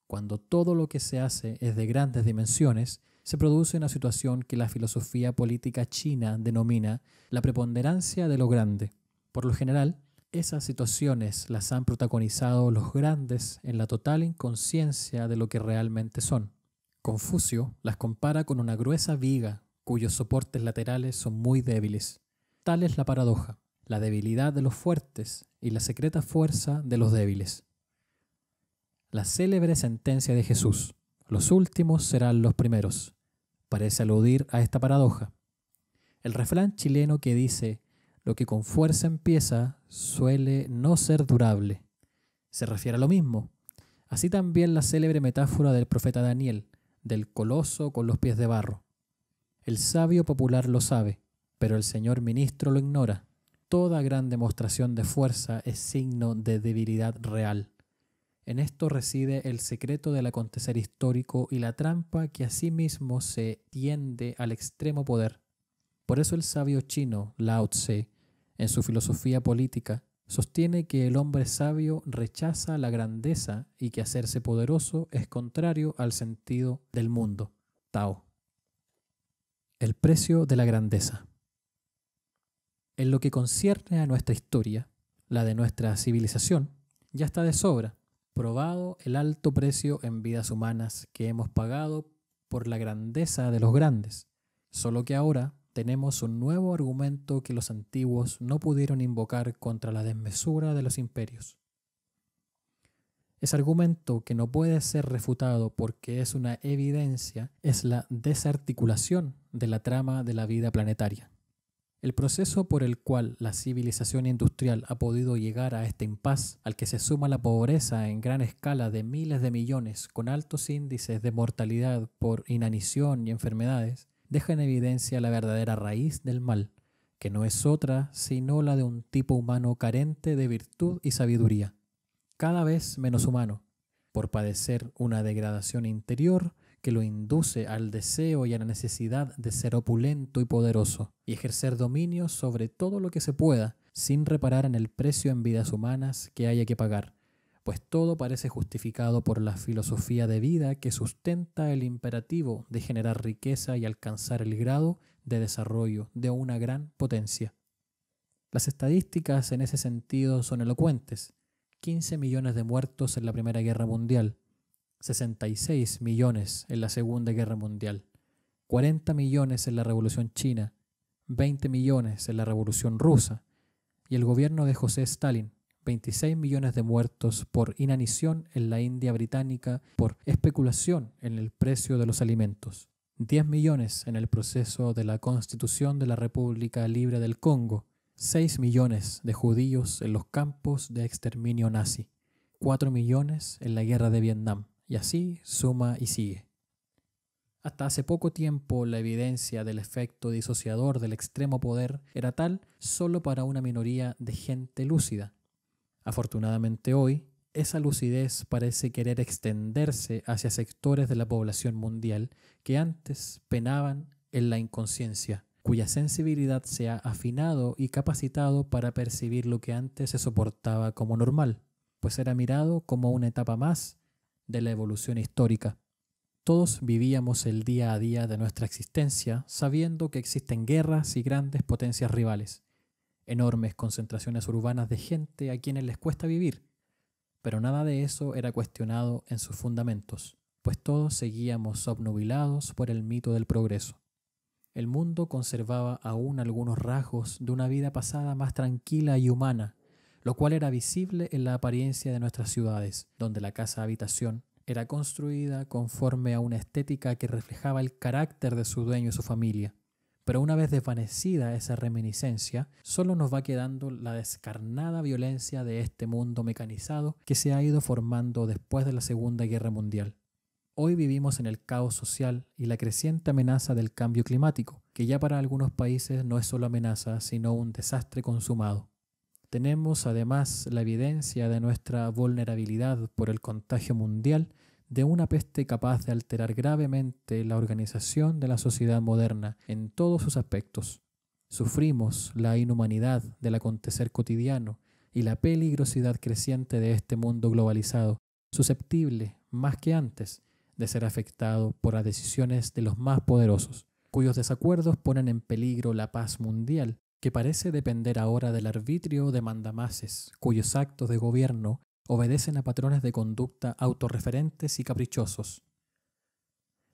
cuando todo lo que se hace es de grandes dimensiones, se produce una situación que la filosofía política china denomina la preponderancia de lo grande. Por lo general, esas situaciones las han protagonizado los grandes en la total inconsciencia de lo que realmente son. Confucio las compara con una gruesa viga cuyos soportes laterales son muy débiles. Tal es la paradoja, la debilidad de los fuertes y la secreta fuerza de los débiles la célebre sentencia de Jesús, los últimos serán los primeros, parece aludir a esta paradoja. El refrán chileno que dice, lo que con fuerza empieza suele no ser durable, se refiere a lo mismo. Así también la célebre metáfora del profeta Daniel, del coloso con los pies de barro. El sabio popular lo sabe, pero el señor ministro lo ignora. Toda gran demostración de fuerza es signo de debilidad real. En esto reside el secreto del acontecer histórico y la trampa que a sí mismo se tiende al extremo poder. Por eso el sabio chino Lao Tse, en su filosofía política, sostiene que el hombre sabio rechaza la grandeza y que hacerse poderoso es contrario al sentido del mundo. Tao. El precio de la grandeza. En lo que concierne a nuestra historia, la de nuestra civilización, ya está de sobra probado el alto precio en vidas humanas que hemos pagado por la grandeza de los grandes, solo que ahora tenemos un nuevo argumento que los antiguos no pudieron invocar contra la desmesura de los imperios. Ese argumento que no puede ser refutado porque es una evidencia es la desarticulación de la trama de la vida planetaria. El proceso por el cual la civilización industrial ha podido llegar a este impas, al que se suma la pobreza en gran escala de miles de millones con altos índices de mortalidad por inanición y enfermedades, deja en evidencia la verdadera raíz del mal, que no es otra sino la de un tipo humano carente de virtud y sabiduría, cada vez menos humano, por padecer una degradación interior que lo induce al deseo y a la necesidad de ser opulento y poderoso, y ejercer dominio sobre todo lo que se pueda, sin reparar en el precio en vidas humanas que haya que pagar, pues todo parece justificado por la filosofía de vida que sustenta el imperativo de generar riqueza y alcanzar el grado de desarrollo de una gran potencia. Las estadísticas en ese sentido son elocuentes. 15 millones de muertos en la Primera Guerra Mundial, 66 millones en la Segunda Guerra Mundial, 40 millones en la Revolución China, 20 millones en la Revolución Rusa y el gobierno de José Stalin, 26 millones de muertos por inanición en la India británica por especulación en el precio de los alimentos, 10 millones en el proceso de la constitución de la República Libre del Congo, 6 millones de judíos en los campos de exterminio nazi, 4 millones en la guerra de Vietnam, y así suma y sigue. Hasta hace poco tiempo la evidencia del efecto disociador del extremo poder era tal solo para una minoría de gente lúcida. Afortunadamente hoy, esa lucidez parece querer extenderse hacia sectores de la población mundial que antes penaban en la inconsciencia, cuya sensibilidad se ha afinado y capacitado para percibir lo que antes se soportaba como normal, pues era mirado como una etapa más de la evolución histórica. Todos vivíamos el día a día de nuestra existencia sabiendo que existen guerras y grandes potencias rivales, enormes concentraciones urbanas de gente a quienes les cuesta vivir, pero nada de eso era cuestionado en sus fundamentos, pues todos seguíamos obnubilados por el mito del progreso. El mundo conservaba aún algunos rasgos de una vida pasada más tranquila y humana, lo cual era visible en la apariencia de nuestras ciudades, donde la casa-habitación era construida conforme a una estética que reflejaba el carácter de su dueño y su familia. Pero una vez desvanecida esa reminiscencia, solo nos va quedando la descarnada violencia de este mundo mecanizado que se ha ido formando después de la Segunda Guerra Mundial. Hoy vivimos en el caos social y la creciente amenaza del cambio climático, que ya para algunos países no es solo amenaza, sino un desastre consumado. Tenemos además la evidencia de nuestra vulnerabilidad por el contagio mundial de una peste capaz de alterar gravemente la organización de la sociedad moderna en todos sus aspectos. Sufrimos la inhumanidad del acontecer cotidiano y la peligrosidad creciente de este mundo globalizado, susceptible, más que antes, de ser afectado por las decisiones de los más poderosos, cuyos desacuerdos ponen en peligro la paz mundial que parece depender ahora del arbitrio de mandamases, cuyos actos de gobierno obedecen a patrones de conducta autorreferentes y caprichosos.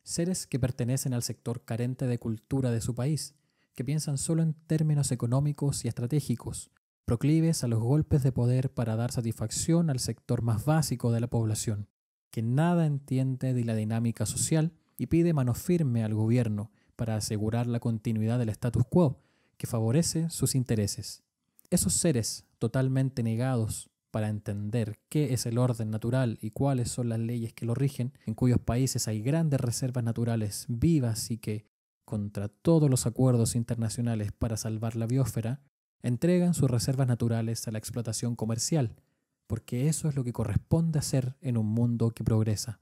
Seres que pertenecen al sector carente de cultura de su país, que piensan solo en términos económicos y estratégicos, proclives a los golpes de poder para dar satisfacción al sector más básico de la población, que nada entiende de la dinámica social y pide mano firme al gobierno para asegurar la continuidad del status quo, que favorece sus intereses. Esos seres totalmente negados para entender qué es el orden natural y cuáles son las leyes que lo rigen, en cuyos países hay grandes reservas naturales vivas y que, contra todos los acuerdos internacionales para salvar la biosfera, entregan sus reservas naturales a la explotación comercial, porque eso es lo que corresponde hacer en un mundo que progresa.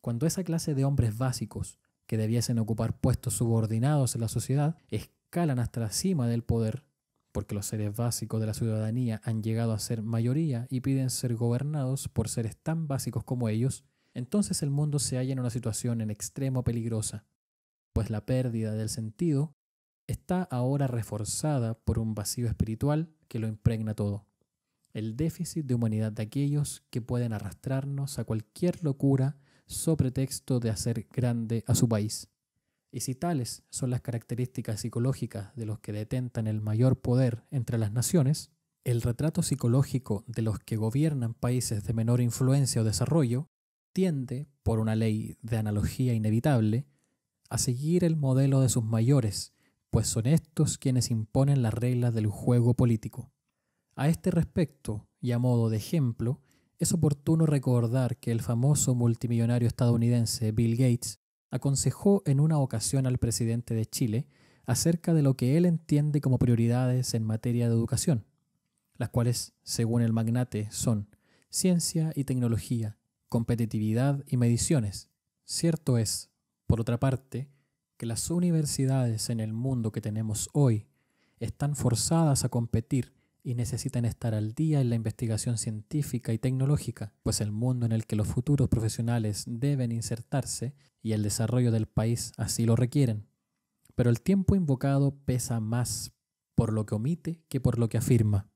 Cuando esa clase de hombres básicos, que debiesen ocupar puestos subordinados en la sociedad, es calan hasta la cima del poder, porque los seres básicos de la ciudadanía han llegado a ser mayoría y piden ser gobernados por seres tan básicos como ellos, entonces el mundo se halla en una situación en extremo peligrosa, pues la pérdida del sentido está ahora reforzada por un vacío espiritual que lo impregna todo. El déficit de humanidad de aquellos que pueden arrastrarnos a cualquier locura so pretexto de hacer grande a su país. Y si tales son las características psicológicas de los que detentan el mayor poder entre las naciones, el retrato psicológico de los que gobiernan países de menor influencia o desarrollo tiende, por una ley de analogía inevitable, a seguir el modelo de sus mayores, pues son estos quienes imponen las reglas del juego político. A este respecto, y a modo de ejemplo, es oportuno recordar que el famoso multimillonario estadounidense Bill Gates aconsejó en una ocasión al presidente de Chile acerca de lo que él entiende como prioridades en materia de educación, las cuales, según el magnate, son ciencia y tecnología, competitividad y mediciones. Cierto es, por otra parte, que las universidades en el mundo que tenemos hoy están forzadas a competir y necesitan estar al día en la investigación científica y tecnológica, pues el mundo en el que los futuros profesionales deben insertarse y el desarrollo del país así lo requieren. Pero el tiempo invocado pesa más por lo que omite que por lo que afirma,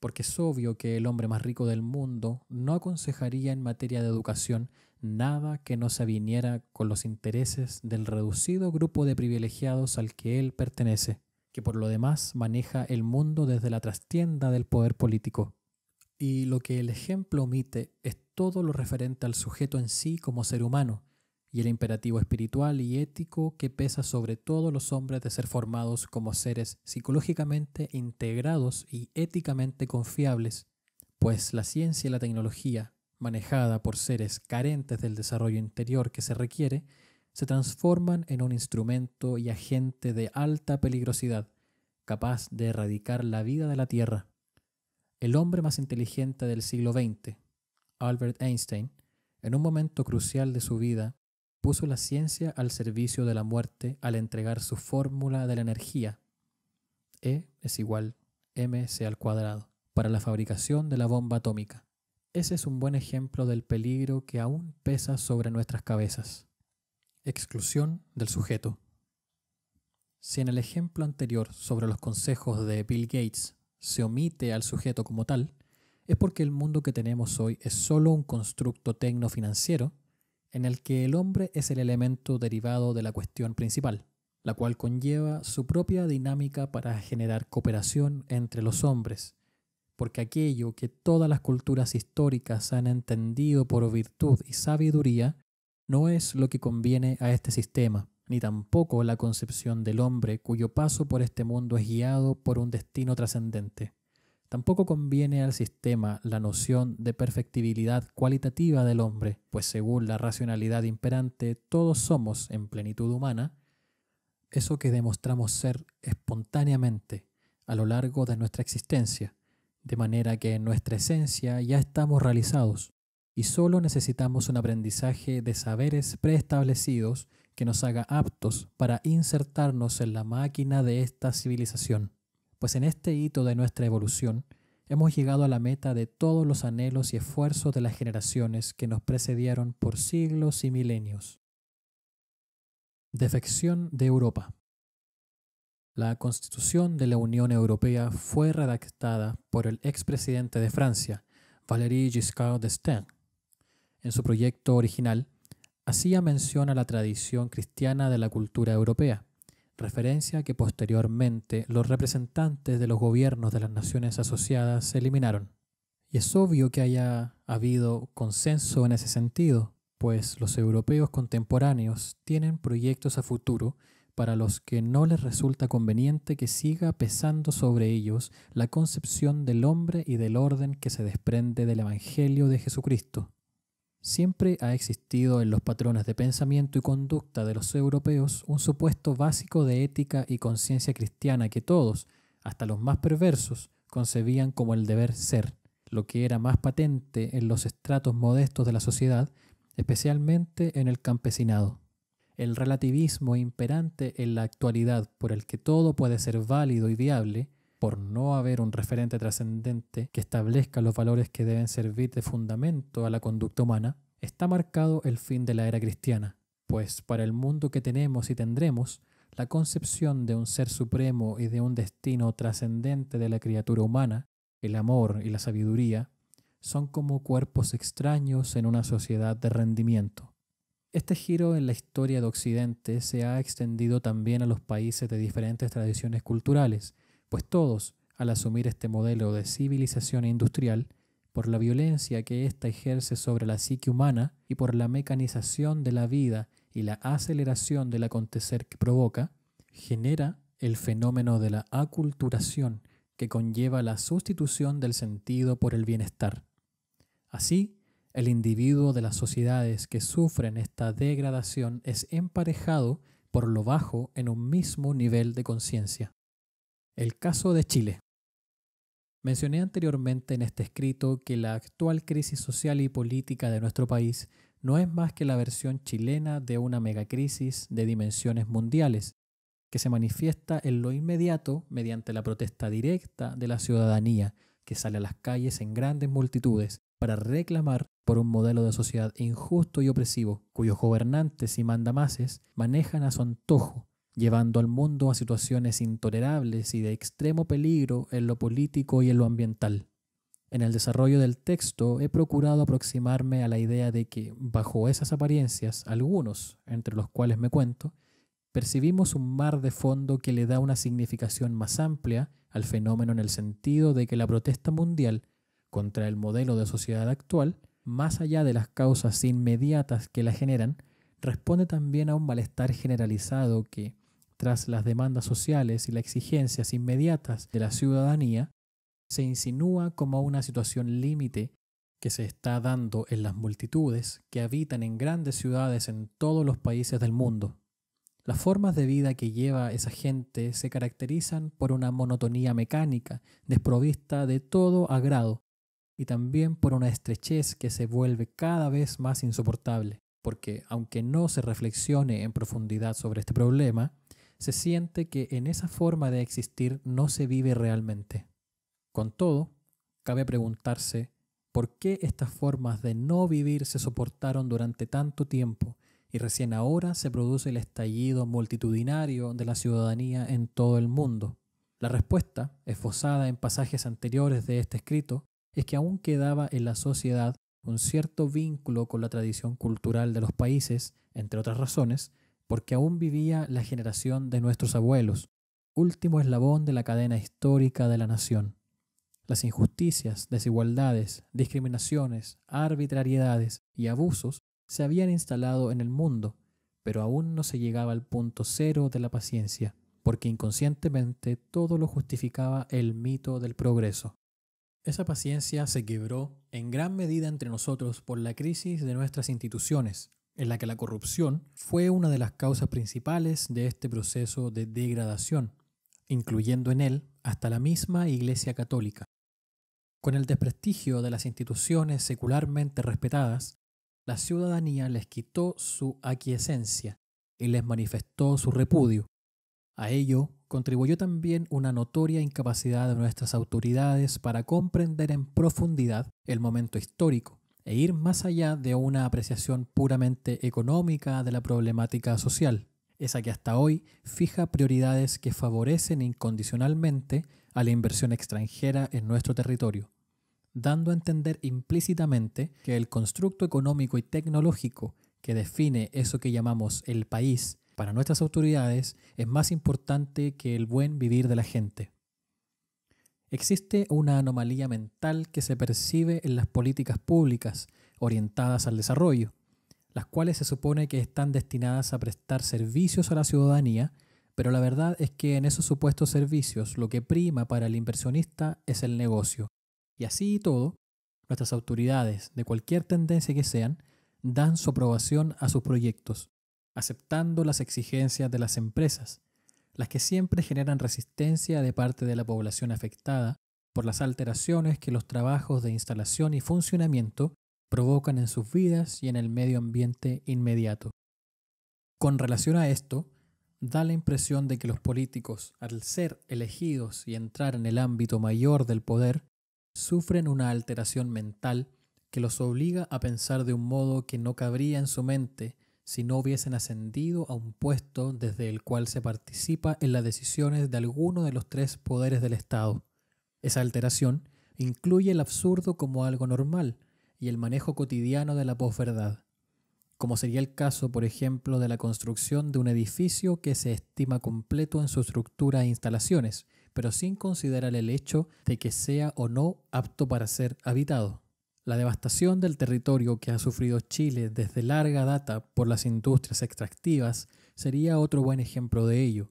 porque es obvio que el hombre más rico del mundo no aconsejaría en materia de educación nada que no se viniera con los intereses del reducido grupo de privilegiados al que él pertenece que por lo demás maneja el mundo desde la trastienda del poder político. Y lo que el ejemplo omite es todo lo referente al sujeto en sí como ser humano, y el imperativo espiritual y ético que pesa sobre todos los hombres de ser formados como seres psicológicamente integrados y éticamente confiables, pues la ciencia y la tecnología, manejada por seres carentes del desarrollo interior que se requiere, se transforman en un instrumento y agente de alta peligrosidad, capaz de erradicar la vida de la Tierra. El hombre más inteligente del siglo XX, Albert Einstein, en un momento crucial de su vida, puso la ciencia al servicio de la muerte al entregar su fórmula de la energía, E es igual mc al cuadrado, para la fabricación de la bomba atómica. Ese es un buen ejemplo del peligro que aún pesa sobre nuestras cabezas. Exclusión del sujeto. Si en el ejemplo anterior sobre los consejos de Bill Gates se omite al sujeto como tal, es porque el mundo que tenemos hoy es solo un constructo tecno-financiero en el que el hombre es el elemento derivado de la cuestión principal, la cual conlleva su propia dinámica para generar cooperación entre los hombres, porque aquello que todas las culturas históricas han entendido por virtud y sabiduría no es lo que conviene a este sistema, ni tampoco la concepción del hombre cuyo paso por este mundo es guiado por un destino trascendente. Tampoco conviene al sistema la noción de perfectibilidad cualitativa del hombre, pues según la racionalidad imperante todos somos, en plenitud humana, eso que demostramos ser espontáneamente a lo largo de nuestra existencia, de manera que en nuestra esencia ya estamos realizados, y solo necesitamos un aprendizaje de saberes preestablecidos que nos haga aptos para insertarnos en la máquina de esta civilización, pues en este hito de nuestra evolución hemos llegado a la meta de todos los anhelos y esfuerzos de las generaciones que nos precedieron por siglos y milenios. Defección de Europa. La Constitución de la Unión Europea fue redactada por el expresidente de Francia, Valéry Giscard d'Estaing, en su proyecto original, hacía mención a la tradición cristiana de la cultura europea, referencia que posteriormente los representantes de los gobiernos de las naciones asociadas eliminaron. Y es obvio que haya habido consenso en ese sentido, pues los europeos contemporáneos tienen proyectos a futuro para los que no les resulta conveniente que siga pesando sobre ellos la concepción del hombre y del orden que se desprende del Evangelio de Jesucristo. Siempre ha existido en los patrones de pensamiento y conducta de los europeos un supuesto básico de ética y conciencia cristiana que todos, hasta los más perversos, concebían como el deber ser, lo que era más patente en los estratos modestos de la sociedad, especialmente en el campesinado. El relativismo imperante en la actualidad por el que todo puede ser válido y viable por no haber un referente trascendente que establezca los valores que deben servir de fundamento a la conducta humana, está marcado el fin de la era cristiana, pues para el mundo que tenemos y tendremos, la concepción de un ser supremo y de un destino trascendente de la criatura humana, el amor y la sabiduría, son como cuerpos extraños en una sociedad de rendimiento. Este giro en la historia de Occidente se ha extendido también a los países de diferentes tradiciones culturales, pues todos, al asumir este modelo de civilización industrial, por la violencia que ésta ejerce sobre la psique humana y por la mecanización de la vida y la aceleración del acontecer que provoca, genera el fenómeno de la aculturación que conlleva la sustitución del sentido por el bienestar. Así, el individuo de las sociedades que sufren esta degradación es emparejado por lo bajo en un mismo nivel de conciencia. El caso de Chile. Mencioné anteriormente en este escrito que la actual crisis social y política de nuestro país no es más que la versión chilena de una megacrisis de dimensiones mundiales, que se manifiesta en lo inmediato mediante la protesta directa de la ciudadanía, que sale a las calles en grandes multitudes para reclamar por un modelo de sociedad injusto y opresivo, cuyos gobernantes y mandamases manejan a su antojo llevando al mundo a situaciones intolerables y de extremo peligro en lo político y en lo ambiental. En el desarrollo del texto he procurado aproximarme a la idea de que, bajo esas apariencias, algunos, entre los cuales me cuento, percibimos un mar de fondo que le da una significación más amplia al fenómeno en el sentido de que la protesta mundial contra el modelo de sociedad actual, más allá de las causas inmediatas que la generan, responde también a un malestar generalizado que, tras las demandas sociales y las exigencias inmediatas de la ciudadanía, se insinúa como una situación límite que se está dando en las multitudes que habitan en grandes ciudades en todos los países del mundo. Las formas de vida que lleva esa gente se caracterizan por una monotonía mecánica, desprovista de todo agrado, y también por una estrechez que se vuelve cada vez más insoportable, porque aunque no se reflexione en profundidad sobre este problema, se siente que en esa forma de existir no se vive realmente. Con todo, cabe preguntarse por qué estas formas de no vivir se soportaron durante tanto tiempo y recién ahora se produce el estallido multitudinario de la ciudadanía en todo el mundo. La respuesta, esbozada en pasajes anteriores de este escrito, es que aún quedaba en la sociedad un cierto vínculo con la tradición cultural de los países, entre otras razones, porque aún vivía la generación de nuestros abuelos, último eslabón de la cadena histórica de la nación. Las injusticias, desigualdades, discriminaciones, arbitrariedades y abusos se habían instalado en el mundo, pero aún no se llegaba al punto cero de la paciencia, porque inconscientemente todo lo justificaba el mito del progreso. Esa paciencia se quebró en gran medida entre nosotros por la crisis de nuestras instituciones, en la que la corrupción fue una de las causas principales de este proceso de degradación, incluyendo en él hasta la misma Iglesia Católica. Con el desprestigio de las instituciones secularmente respetadas, la ciudadanía les quitó su aquiescencia y les manifestó su repudio. A ello contribuyó también una notoria incapacidad de nuestras autoridades para comprender en profundidad el momento histórico, e ir más allá de una apreciación puramente económica de la problemática social, esa que hasta hoy fija prioridades que favorecen incondicionalmente a la inversión extranjera en nuestro territorio, dando a entender implícitamente que el constructo económico y tecnológico que define eso que llamamos el país para nuestras autoridades es más importante que el buen vivir de la gente. Existe una anomalía mental que se percibe en las políticas públicas orientadas al desarrollo, las cuales se supone que están destinadas a prestar servicios a la ciudadanía, pero la verdad es que en esos supuestos servicios lo que prima para el inversionista es el negocio. Y así y todo, nuestras autoridades, de cualquier tendencia que sean, dan su aprobación a sus proyectos, aceptando las exigencias de las empresas, las que siempre generan resistencia de parte de la población afectada por las alteraciones que los trabajos de instalación y funcionamiento provocan en sus vidas y en el medio ambiente inmediato. Con relación a esto, da la impresión de que los políticos, al ser elegidos y entrar en el ámbito mayor del poder, sufren una alteración mental que los obliga a pensar de un modo que no cabría en su mente si no hubiesen ascendido a un puesto desde el cual se participa en las decisiones de alguno de los tres poderes del Estado. Esa alteración incluye el absurdo como algo normal y el manejo cotidiano de la posverdad, como sería el caso, por ejemplo, de la construcción de un edificio que se estima completo en su estructura e instalaciones, pero sin considerar el hecho de que sea o no apto para ser habitado. La devastación del territorio que ha sufrido Chile desde larga data por las industrias extractivas sería otro buen ejemplo de ello,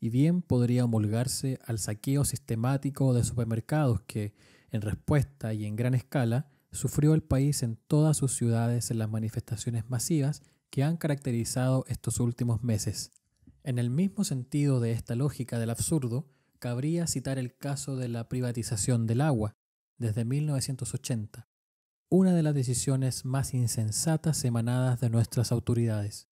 y bien podría homolgarse al saqueo sistemático de supermercados que, en respuesta y en gran escala, sufrió el país en todas sus ciudades en las manifestaciones masivas que han caracterizado estos últimos meses. En el mismo sentido de esta lógica del absurdo, cabría citar el caso de la privatización del agua desde 1980 una de las decisiones más insensatas emanadas de nuestras autoridades,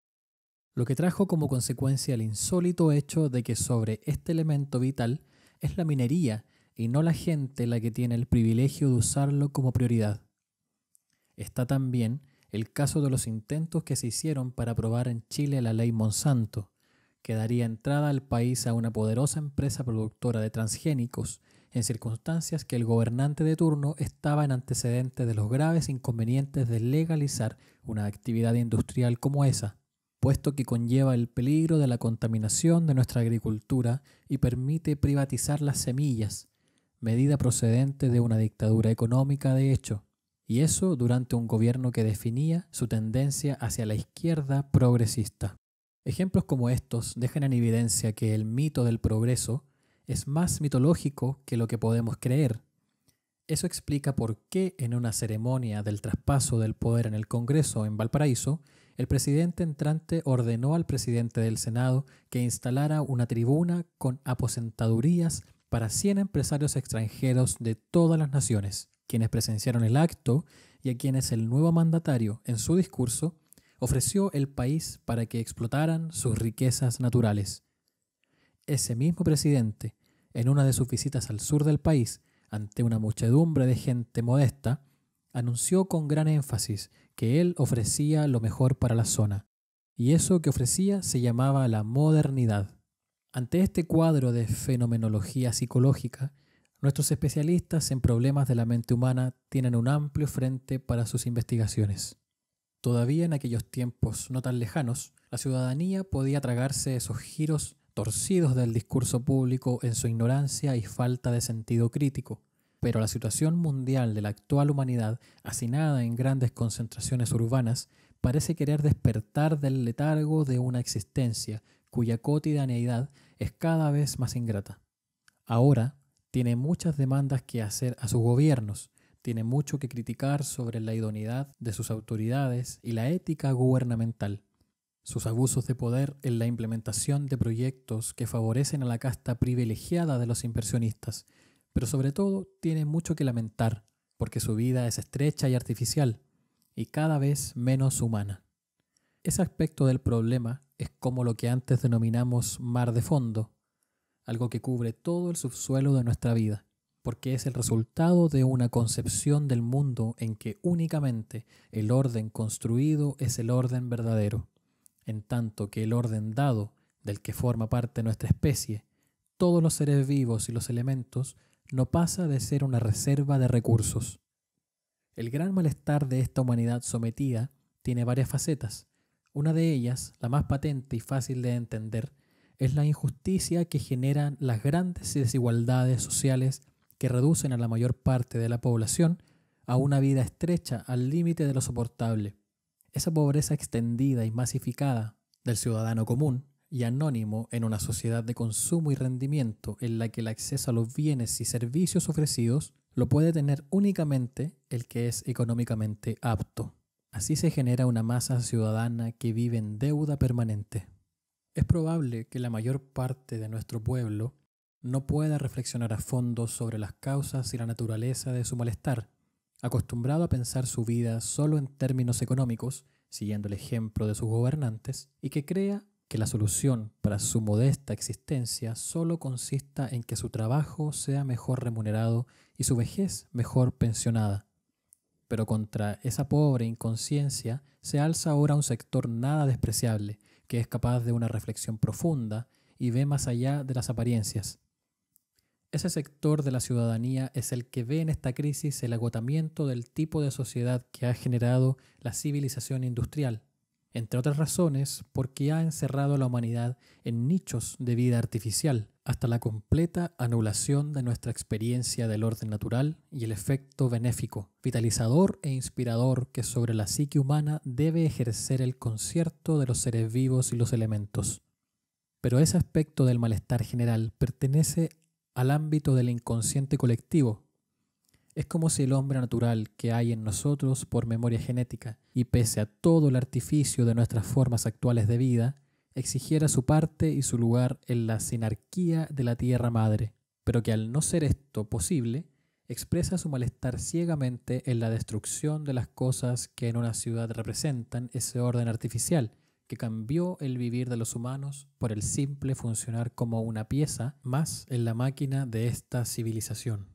lo que trajo como consecuencia el insólito hecho de que sobre este elemento vital es la minería y no la gente la que tiene el privilegio de usarlo como prioridad. Está también el caso de los intentos que se hicieron para aprobar en Chile la ley Monsanto, que daría entrada al país a una poderosa empresa productora de transgénicos en circunstancias que el gobernante de turno estaba en antecedente de los graves inconvenientes de legalizar una actividad industrial como esa, puesto que conlleva el peligro de la contaminación de nuestra agricultura y permite privatizar las semillas, medida procedente de una dictadura económica de hecho, y eso durante un gobierno que definía su tendencia hacia la izquierda progresista. Ejemplos como estos dejan en evidencia que el mito del progreso es más mitológico que lo que podemos creer. Eso explica por qué en una ceremonia del traspaso del poder en el Congreso en Valparaíso, el presidente entrante ordenó al presidente del Senado que instalara una tribuna con aposentadurías para 100 empresarios extranjeros de todas las naciones, quienes presenciaron el acto y a quienes el nuevo mandatario, en su discurso, ofreció el país para que explotaran sus riquezas naturales. Ese mismo presidente, en una de sus visitas al sur del país, ante una muchedumbre de gente modesta, anunció con gran énfasis que él ofrecía lo mejor para la zona, y eso que ofrecía se llamaba la modernidad. Ante este cuadro de fenomenología psicológica, nuestros especialistas en problemas de la mente humana tienen un amplio frente para sus investigaciones. Todavía en aquellos tiempos no tan lejanos, la ciudadanía podía tragarse esos giros torcidos del discurso público en su ignorancia y falta de sentido crítico. Pero la situación mundial de la actual humanidad, hacinada en grandes concentraciones urbanas, parece querer despertar del letargo de una existencia cuya cotidianeidad es cada vez más ingrata. Ahora tiene muchas demandas que hacer a sus gobiernos, tiene mucho que criticar sobre la idoneidad de sus autoridades y la ética gubernamental sus abusos de poder en la implementación de proyectos que favorecen a la casta privilegiada de los inversionistas, pero sobre todo tiene mucho que lamentar, porque su vida es estrecha y artificial, y cada vez menos humana. Ese aspecto del problema es como lo que antes denominamos mar de fondo, algo que cubre todo el subsuelo de nuestra vida, porque es el resultado de una concepción del mundo en que únicamente el orden construido es el orden verdadero en tanto que el orden dado del que forma parte nuestra especie, todos los seres vivos y los elementos, no pasa de ser una reserva de recursos. El gran malestar de esta humanidad sometida tiene varias facetas. Una de ellas, la más patente y fácil de entender, es la injusticia que generan las grandes desigualdades sociales que reducen a la mayor parte de la población a una vida estrecha al límite de lo soportable esa pobreza extendida y masificada del ciudadano común y anónimo en una sociedad de consumo y rendimiento en la que el acceso a los bienes y servicios ofrecidos lo puede tener únicamente el que es económicamente apto. Así se genera una masa ciudadana que vive en deuda permanente. Es probable que la mayor parte de nuestro pueblo no pueda reflexionar a fondo sobre las causas y la naturaleza de su malestar, acostumbrado a pensar su vida solo en términos económicos, siguiendo el ejemplo de sus gobernantes, y que crea que la solución para su modesta existencia solo consista en que su trabajo sea mejor remunerado y su vejez mejor pensionada. Pero contra esa pobre inconsciencia se alza ahora un sector nada despreciable, que es capaz de una reflexión profunda y ve más allá de las apariencias, ese sector de la ciudadanía es el que ve en esta crisis el agotamiento del tipo de sociedad que ha generado la civilización industrial, entre otras razones porque ha encerrado a la humanidad en nichos de vida artificial, hasta la completa anulación de nuestra experiencia del orden natural y el efecto benéfico, vitalizador e inspirador que sobre la psique humana debe ejercer el concierto de los seres vivos y los elementos. Pero ese aspecto del malestar general pertenece al ámbito del inconsciente colectivo. Es como si el hombre natural que hay en nosotros por memoria genética y pese a todo el artificio de nuestras formas actuales de vida, exigiera su parte y su lugar en la sinarquía de la Tierra Madre, pero que al no ser esto posible, expresa su malestar ciegamente en la destrucción de las cosas que en una ciudad representan ese orden artificial, que cambió el vivir de los humanos por el simple funcionar como una pieza más en la máquina de esta civilización.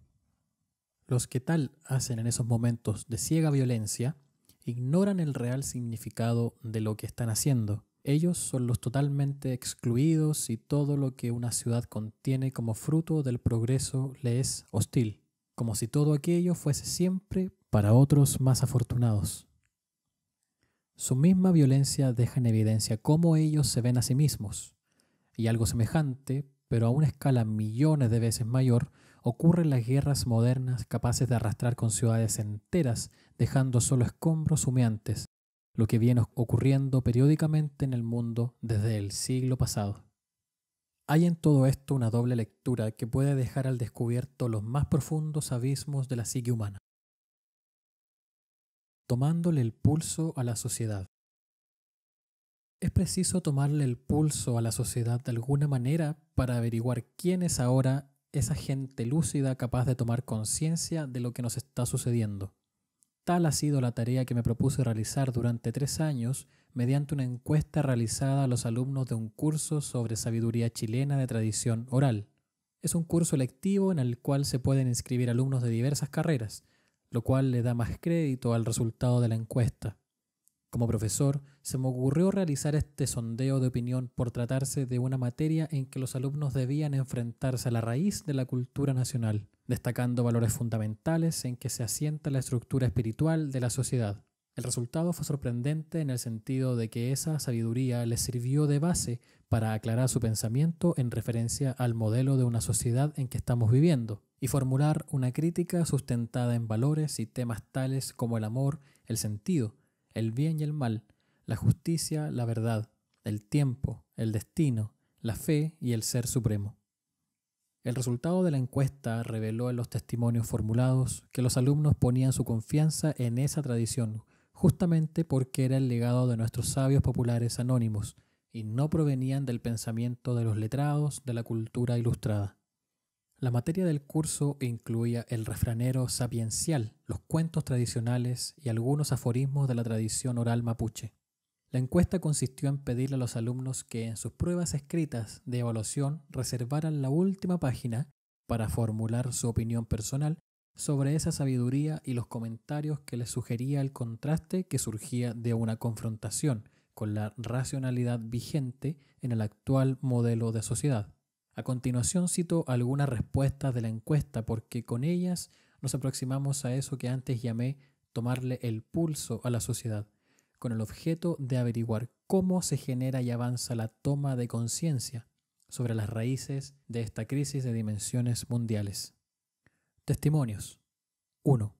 Los que tal hacen en esos momentos de ciega violencia ignoran el real significado de lo que están haciendo. Ellos son los totalmente excluidos y todo lo que una ciudad contiene como fruto del progreso le es hostil, como si todo aquello fuese siempre para otros más afortunados. Su misma violencia deja en evidencia cómo ellos se ven a sí mismos. Y algo semejante, pero a una escala millones de veces mayor, ocurre las guerras modernas capaces de arrastrar con ciudades enteras, dejando solo escombros humeantes, lo que viene ocurriendo periódicamente en el mundo desde el siglo pasado. Hay en todo esto una doble lectura que puede dejar al descubierto los más profundos abismos de la psique humana tomándole el pulso a la sociedad. Es preciso tomarle el pulso a la sociedad de alguna manera para averiguar quién es ahora esa gente lúcida capaz de tomar conciencia de lo que nos está sucediendo. Tal ha sido la tarea que me propuse realizar durante tres años mediante una encuesta realizada a los alumnos de un curso sobre sabiduría chilena de tradición oral. Es un curso lectivo en el cual se pueden inscribir alumnos de diversas carreras, lo cual le da más crédito al resultado de la encuesta. Como profesor, se me ocurrió realizar este sondeo de opinión por tratarse de una materia en que los alumnos debían enfrentarse a la raíz de la cultura nacional, destacando valores fundamentales en que se asienta la estructura espiritual de la sociedad. El resultado fue sorprendente en el sentido de que esa sabiduría les sirvió de base para aclarar su pensamiento en referencia al modelo de una sociedad en que estamos viviendo, y formular una crítica sustentada en valores y temas tales como el amor, el sentido, el bien y el mal, la justicia, la verdad, el tiempo, el destino, la fe y el ser supremo. El resultado de la encuesta reveló en los testimonios formulados que los alumnos ponían su confianza en esa tradición, justamente porque era el legado de nuestros sabios populares anónimos y no provenían del pensamiento de los letrados de la cultura ilustrada. La materia del curso incluía el refranero sapiencial, los cuentos tradicionales y algunos aforismos de la tradición oral mapuche. La encuesta consistió en pedirle a los alumnos que en sus pruebas escritas de evaluación reservaran la última página para formular su opinión personal sobre esa sabiduría y los comentarios que les sugería el contraste que surgía de una confrontación con la racionalidad vigente en el actual modelo de sociedad. A continuación cito algunas respuestas de la encuesta porque con ellas nos aproximamos a eso que antes llamé tomarle el pulso a la sociedad, con el objeto de averiguar cómo se genera y avanza la toma de conciencia sobre las raíces de esta crisis de dimensiones mundiales. Testimonios. 1.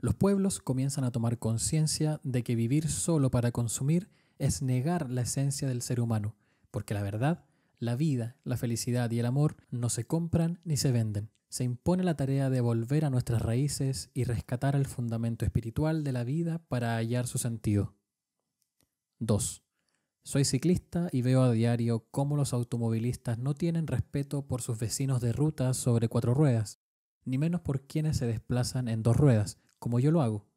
Los pueblos comienzan a tomar conciencia de que vivir solo para consumir es negar la esencia del ser humano, porque la verdad la vida, la felicidad y el amor no se compran ni se venden. Se impone la tarea de volver a nuestras raíces y rescatar el fundamento espiritual de la vida para hallar su sentido. 2. Soy ciclista y veo a diario cómo los automovilistas no tienen respeto por sus vecinos de ruta sobre cuatro ruedas, ni menos por quienes se desplazan en dos ruedas, como yo lo hago.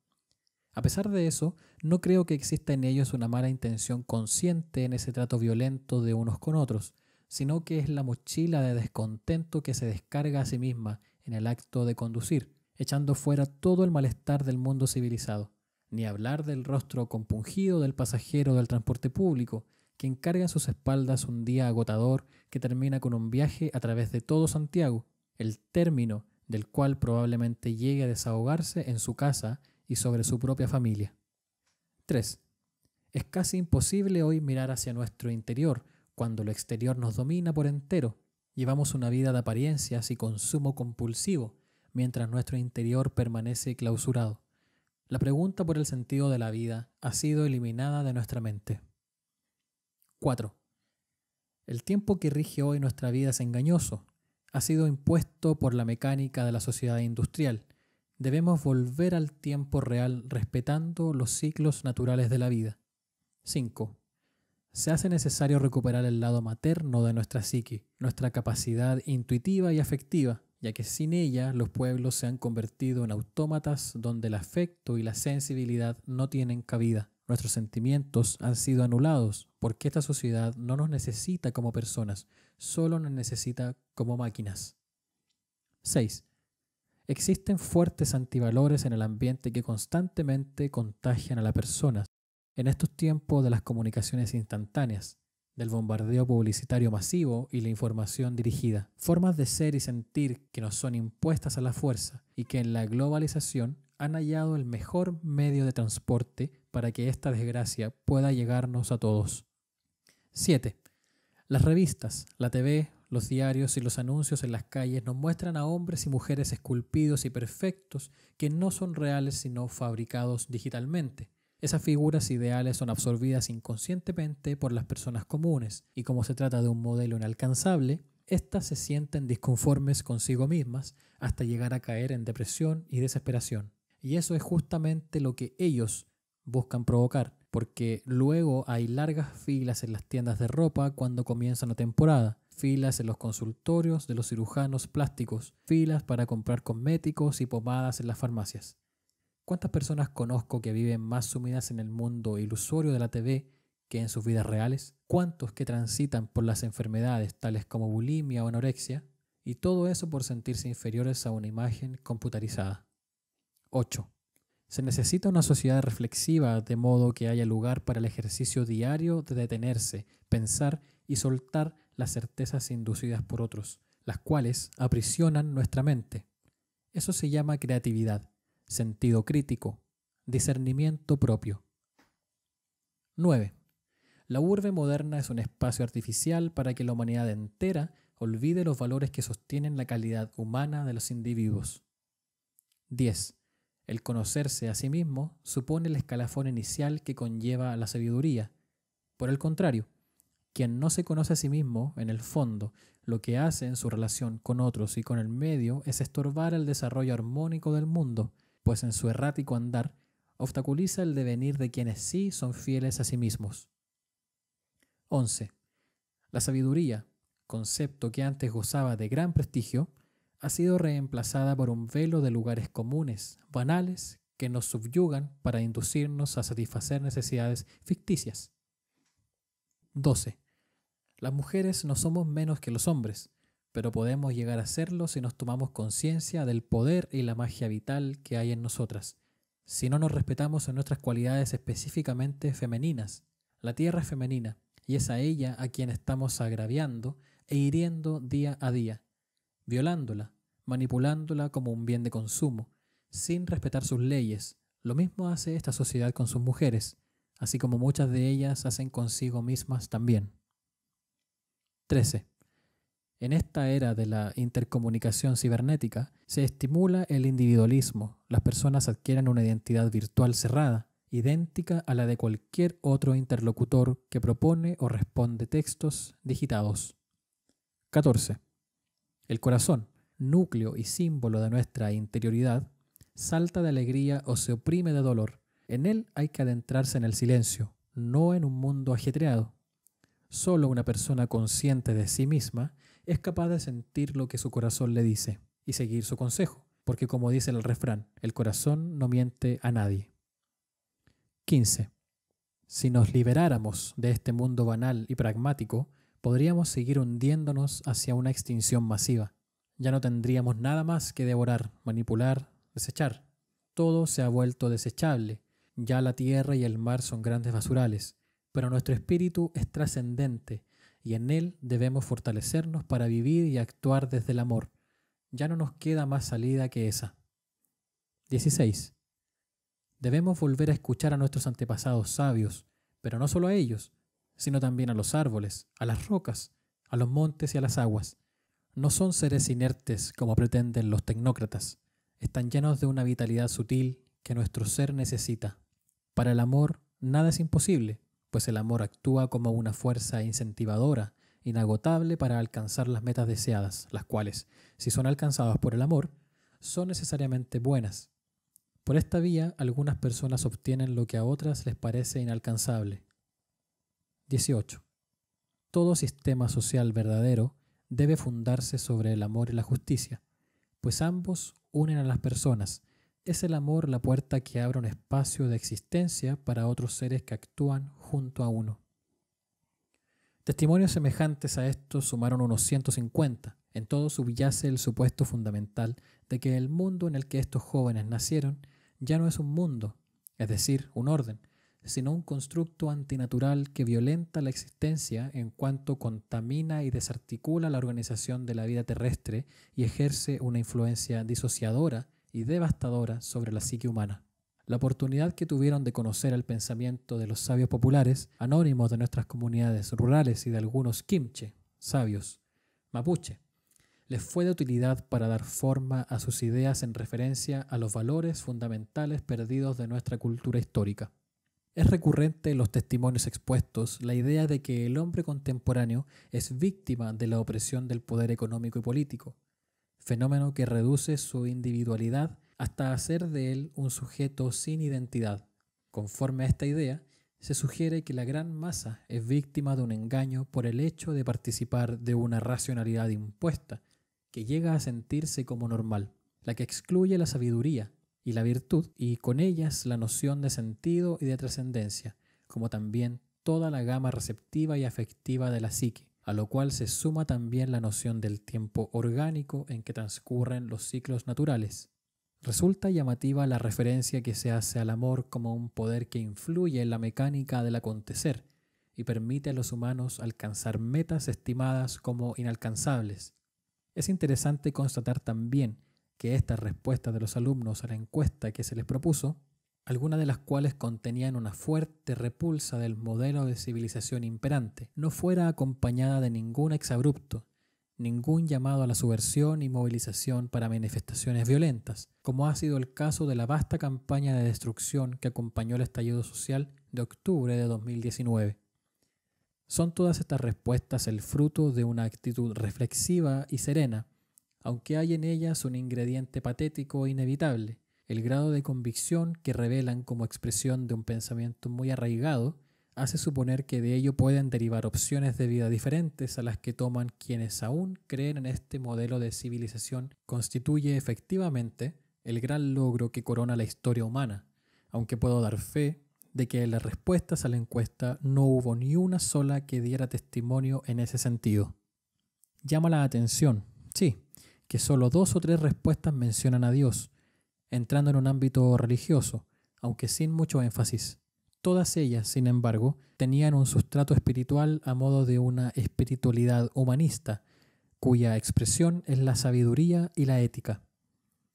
A pesar de eso, no creo que exista en ellos una mala intención consciente en ese trato violento de unos con otros, sino que es la mochila de descontento que se descarga a sí misma en el acto de conducir, echando fuera todo el malestar del mundo civilizado. Ni hablar del rostro compungido del pasajero del transporte público, que encarga en sus espaldas un día agotador que termina con un viaje a través de todo Santiago, el término del cual probablemente llegue a desahogarse en su casa y sobre su propia familia. 3. Es casi imposible hoy mirar hacia nuestro interior cuando lo exterior nos domina por entero. Llevamos una vida de apariencias y consumo compulsivo, mientras nuestro interior permanece clausurado. La pregunta por el sentido de la vida ha sido eliminada de nuestra mente. 4. El tiempo que rige hoy nuestra vida es engañoso. Ha sido impuesto por la mecánica de la sociedad industrial. Debemos volver al tiempo real respetando los ciclos naturales de la vida. 5 se hace necesario recuperar el lado materno de nuestra psique, nuestra capacidad intuitiva y afectiva, ya que sin ella los pueblos se han convertido en autómatas donde el afecto y la sensibilidad no tienen cabida. Nuestros sentimientos han sido anulados porque esta sociedad no nos necesita como personas, solo nos necesita como máquinas. 6. Existen fuertes antivalores en el ambiente que constantemente contagian a la persona en estos tiempos de las comunicaciones instantáneas, del bombardeo publicitario masivo y la información dirigida, formas de ser y sentir que nos son impuestas a la fuerza y que en la globalización han hallado el mejor medio de transporte para que esta desgracia pueda llegarnos a todos. 7. Las revistas, la TV, los diarios y los anuncios en las calles nos muestran a hombres y mujeres esculpidos y perfectos que no son reales sino fabricados digitalmente esas figuras ideales son absorbidas inconscientemente por las personas comunes, y como se trata de un modelo inalcanzable, éstas se sienten disconformes consigo mismas hasta llegar a caer en depresión y desesperación. Y eso es justamente lo que ellos buscan provocar, porque luego hay largas filas en las tiendas de ropa cuando comienza la temporada, filas en los consultorios de los cirujanos plásticos, filas para comprar cosméticos y pomadas en las farmacias. ¿Cuántas personas conozco que viven más sumidas en el mundo ilusorio de la TV que en sus vidas reales? ¿Cuántos que transitan por las enfermedades tales como bulimia o anorexia? Y todo eso por sentirse inferiores a una imagen computarizada. 8. Se necesita una sociedad reflexiva de modo que haya lugar para el ejercicio diario de detenerse, pensar y soltar las certezas inducidas por otros, las cuales aprisionan nuestra mente. Eso se llama creatividad sentido crítico, discernimiento propio. 9. La urbe moderna es un espacio artificial para que la humanidad entera olvide los valores que sostienen la calidad humana de los individuos. 10. El conocerse a sí mismo supone el escalafón inicial que conlleva a la sabiduría. Por el contrario, quien no se conoce a sí mismo, en el fondo, lo que hace en su relación con otros y con el medio es estorbar el desarrollo armónico del mundo, pues en su errático andar obstaculiza el devenir de quienes sí son fieles a sí mismos. 11. La sabiduría, concepto que antes gozaba de gran prestigio, ha sido reemplazada por un velo de lugares comunes, banales, que nos subyugan para inducirnos a satisfacer necesidades ficticias. 12. Las mujeres no somos menos que los hombres, pero podemos llegar a serlo si nos tomamos conciencia del poder y la magia vital que hay en nosotras, si no nos respetamos en nuestras cualidades específicamente femeninas. La tierra es femenina y es a ella a quien estamos agraviando e hiriendo día a día, violándola, manipulándola como un bien de consumo, sin respetar sus leyes. Lo mismo hace esta sociedad con sus mujeres, así como muchas de ellas hacen consigo mismas también. 13. En esta era de la intercomunicación cibernética, se estimula el individualismo. Las personas adquieren una identidad virtual cerrada, idéntica a la de cualquier otro interlocutor que propone o responde textos digitados. 14. El corazón, núcleo y símbolo de nuestra interioridad, salta de alegría o se oprime de dolor. En él hay que adentrarse en el silencio, no en un mundo ajetreado. Solo una persona consciente de sí misma es capaz de sentir lo que su corazón le dice y seguir su consejo, porque como dice el refrán, el corazón no miente a nadie. 15. Si nos liberáramos de este mundo banal y pragmático, podríamos seguir hundiéndonos hacia una extinción masiva. Ya no tendríamos nada más que devorar, manipular, desechar. Todo se ha vuelto desechable. Ya la tierra y el mar son grandes basurales, pero nuestro espíritu es trascendente y en Él debemos fortalecernos para vivir y actuar desde el amor. Ya no nos queda más salida que esa. 16. Debemos volver a escuchar a nuestros antepasados sabios, pero no solo a ellos, sino también a los árboles, a las rocas, a los montes y a las aguas. No son seres inertes como pretenden los tecnócratas. Están llenos de una vitalidad sutil que nuestro ser necesita. Para el amor, nada es imposible, pues el amor actúa como una fuerza incentivadora, inagotable para alcanzar las metas deseadas, las cuales, si son alcanzadas por el amor, son necesariamente buenas. Por esta vía, algunas personas obtienen lo que a otras les parece inalcanzable. 18. Todo sistema social verdadero debe fundarse sobre el amor y la justicia, pues ambos unen a las personas es el amor la puerta que abre un espacio de existencia para otros seres que actúan junto a uno. Testimonios semejantes a estos sumaron unos 150. En todo subyace el supuesto fundamental de que el mundo en el que estos jóvenes nacieron ya no es un mundo, es decir, un orden, sino un constructo antinatural que violenta la existencia en cuanto contamina y desarticula la organización de la vida terrestre y ejerce una influencia disociadora y devastadora sobre la psique humana. La oportunidad que tuvieron de conocer el pensamiento de los sabios populares, anónimos de nuestras comunidades rurales y de algunos kimche, sabios, mapuche, les fue de utilidad para dar forma a sus ideas en referencia a los valores fundamentales perdidos de nuestra cultura histórica. Es recurrente en los testimonios expuestos la idea de que el hombre contemporáneo es víctima de la opresión del poder económico y político, fenómeno que reduce su individualidad hasta hacer de él un sujeto sin identidad. Conforme a esta idea, se sugiere que la gran masa es víctima de un engaño por el hecho de participar de una racionalidad impuesta, que llega a sentirse como normal, la que excluye la sabiduría y la virtud, y con ellas la noción de sentido y de trascendencia, como también toda la gama receptiva y afectiva de la psique a lo cual se suma también la noción del tiempo orgánico en que transcurren los ciclos naturales. Resulta llamativa la referencia que se hace al amor como un poder que influye en la mecánica del acontecer y permite a los humanos alcanzar metas estimadas como inalcanzables. Es interesante constatar también que esta respuesta de los alumnos a la encuesta que se les propuso algunas de las cuales contenían una fuerte repulsa del modelo de civilización imperante, no fuera acompañada de ningún exabrupto, ningún llamado a la subversión y movilización para manifestaciones violentas, como ha sido el caso de la vasta campaña de destrucción que acompañó el estallido social de octubre de 2019. Son todas estas respuestas el fruto de una actitud reflexiva y serena, aunque hay en ellas un ingrediente patético e inevitable, el grado de convicción que revelan como expresión de un pensamiento muy arraigado hace suponer que de ello pueden derivar opciones de vida diferentes a las que toman quienes aún creen en este modelo de civilización constituye efectivamente el gran logro que corona la historia humana, aunque puedo dar fe de que las respuestas a la encuesta no hubo ni una sola que diera testimonio en ese sentido. Llama la atención, sí, que solo dos o tres respuestas mencionan a Dios, entrando en un ámbito religioso, aunque sin mucho énfasis. Todas ellas, sin embargo, tenían un sustrato espiritual a modo de una espiritualidad humanista, cuya expresión es la sabiduría y la ética.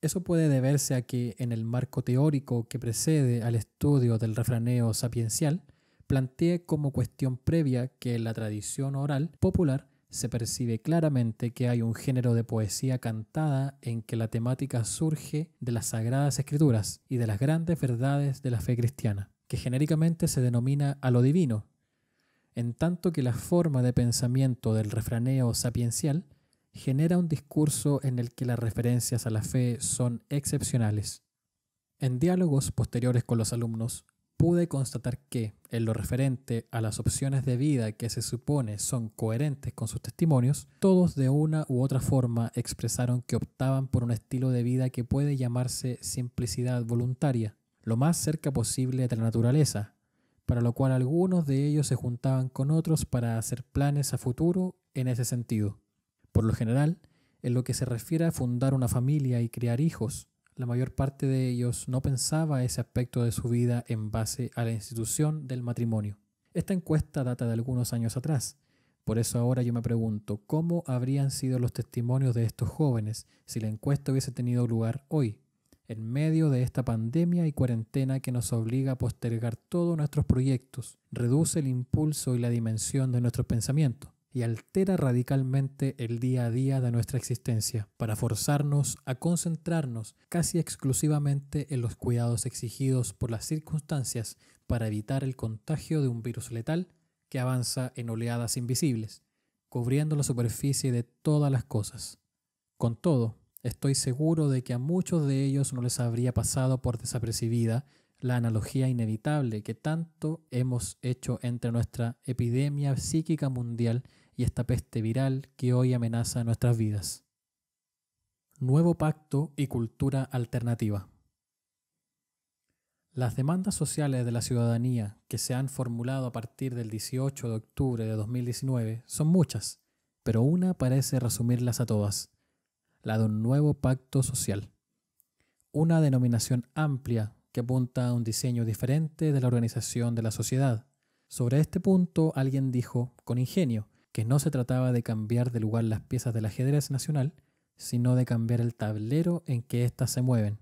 Eso puede deberse a que en el marco teórico que precede al estudio del refraneo sapiencial, plantee como cuestión previa que la tradición oral popular se percibe claramente que hay un género de poesía cantada en que la temática surge de las sagradas escrituras y de las grandes verdades de la fe cristiana, que genéricamente se denomina a lo divino, en tanto que la forma de pensamiento del refraneo sapiencial genera un discurso en el que las referencias a la fe son excepcionales. En diálogos posteriores con los alumnos, pude constatar que, en lo referente a las opciones de vida que se supone son coherentes con sus testimonios, todos de una u otra forma expresaron que optaban por un estilo de vida que puede llamarse simplicidad voluntaria, lo más cerca posible de la naturaleza, para lo cual algunos de ellos se juntaban con otros para hacer planes a futuro en ese sentido. Por lo general, en lo que se refiere a fundar una familia y criar hijos, la mayor parte de ellos no pensaba ese aspecto de su vida en base a la institución del matrimonio. Esta encuesta data de algunos años atrás. Por eso ahora yo me pregunto, ¿cómo habrían sido los testimonios de estos jóvenes si la encuesta hubiese tenido lugar hoy, en medio de esta pandemia y cuarentena que nos obliga a postergar todos nuestros proyectos, reduce el impulso y la dimensión de nuestros pensamientos? y altera radicalmente el día a día de nuestra existencia para forzarnos a concentrarnos casi exclusivamente en los cuidados exigidos por las circunstancias para evitar el contagio de un virus letal que avanza en oleadas invisibles, cubriendo la superficie de todas las cosas. Con todo, estoy seguro de que a muchos de ellos no les habría pasado por desapercibida la analogía inevitable que tanto hemos hecho entre nuestra epidemia psíquica mundial y esta peste viral que hoy amenaza nuestras vidas. Nuevo pacto y cultura alternativa. Las demandas sociales de la ciudadanía que se han formulado a partir del 18 de octubre de 2019 son muchas, pero una parece resumirlas a todas, la de un nuevo pacto social. Una denominación amplia que apunta a un diseño diferente de la organización de la sociedad. Sobre este punto alguien dijo, con ingenio, que no se trataba de cambiar de lugar las piezas del ajedrez nacional, sino de cambiar el tablero en que éstas se mueven.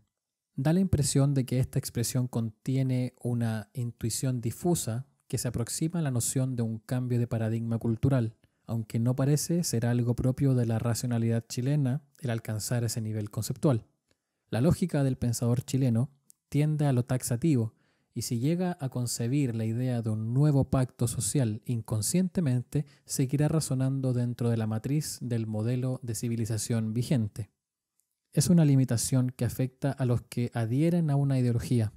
Da la impresión de que esta expresión contiene una intuición difusa que se aproxima a la noción de un cambio de paradigma cultural, aunque no parece ser algo propio de la racionalidad chilena el alcanzar ese nivel conceptual. La lógica del pensador chileno tiende a lo taxativo, y si llega a concebir la idea de un nuevo pacto social inconscientemente, seguirá razonando dentro de la matriz del modelo de civilización vigente. Es una limitación que afecta a los que adhieren a una ideología.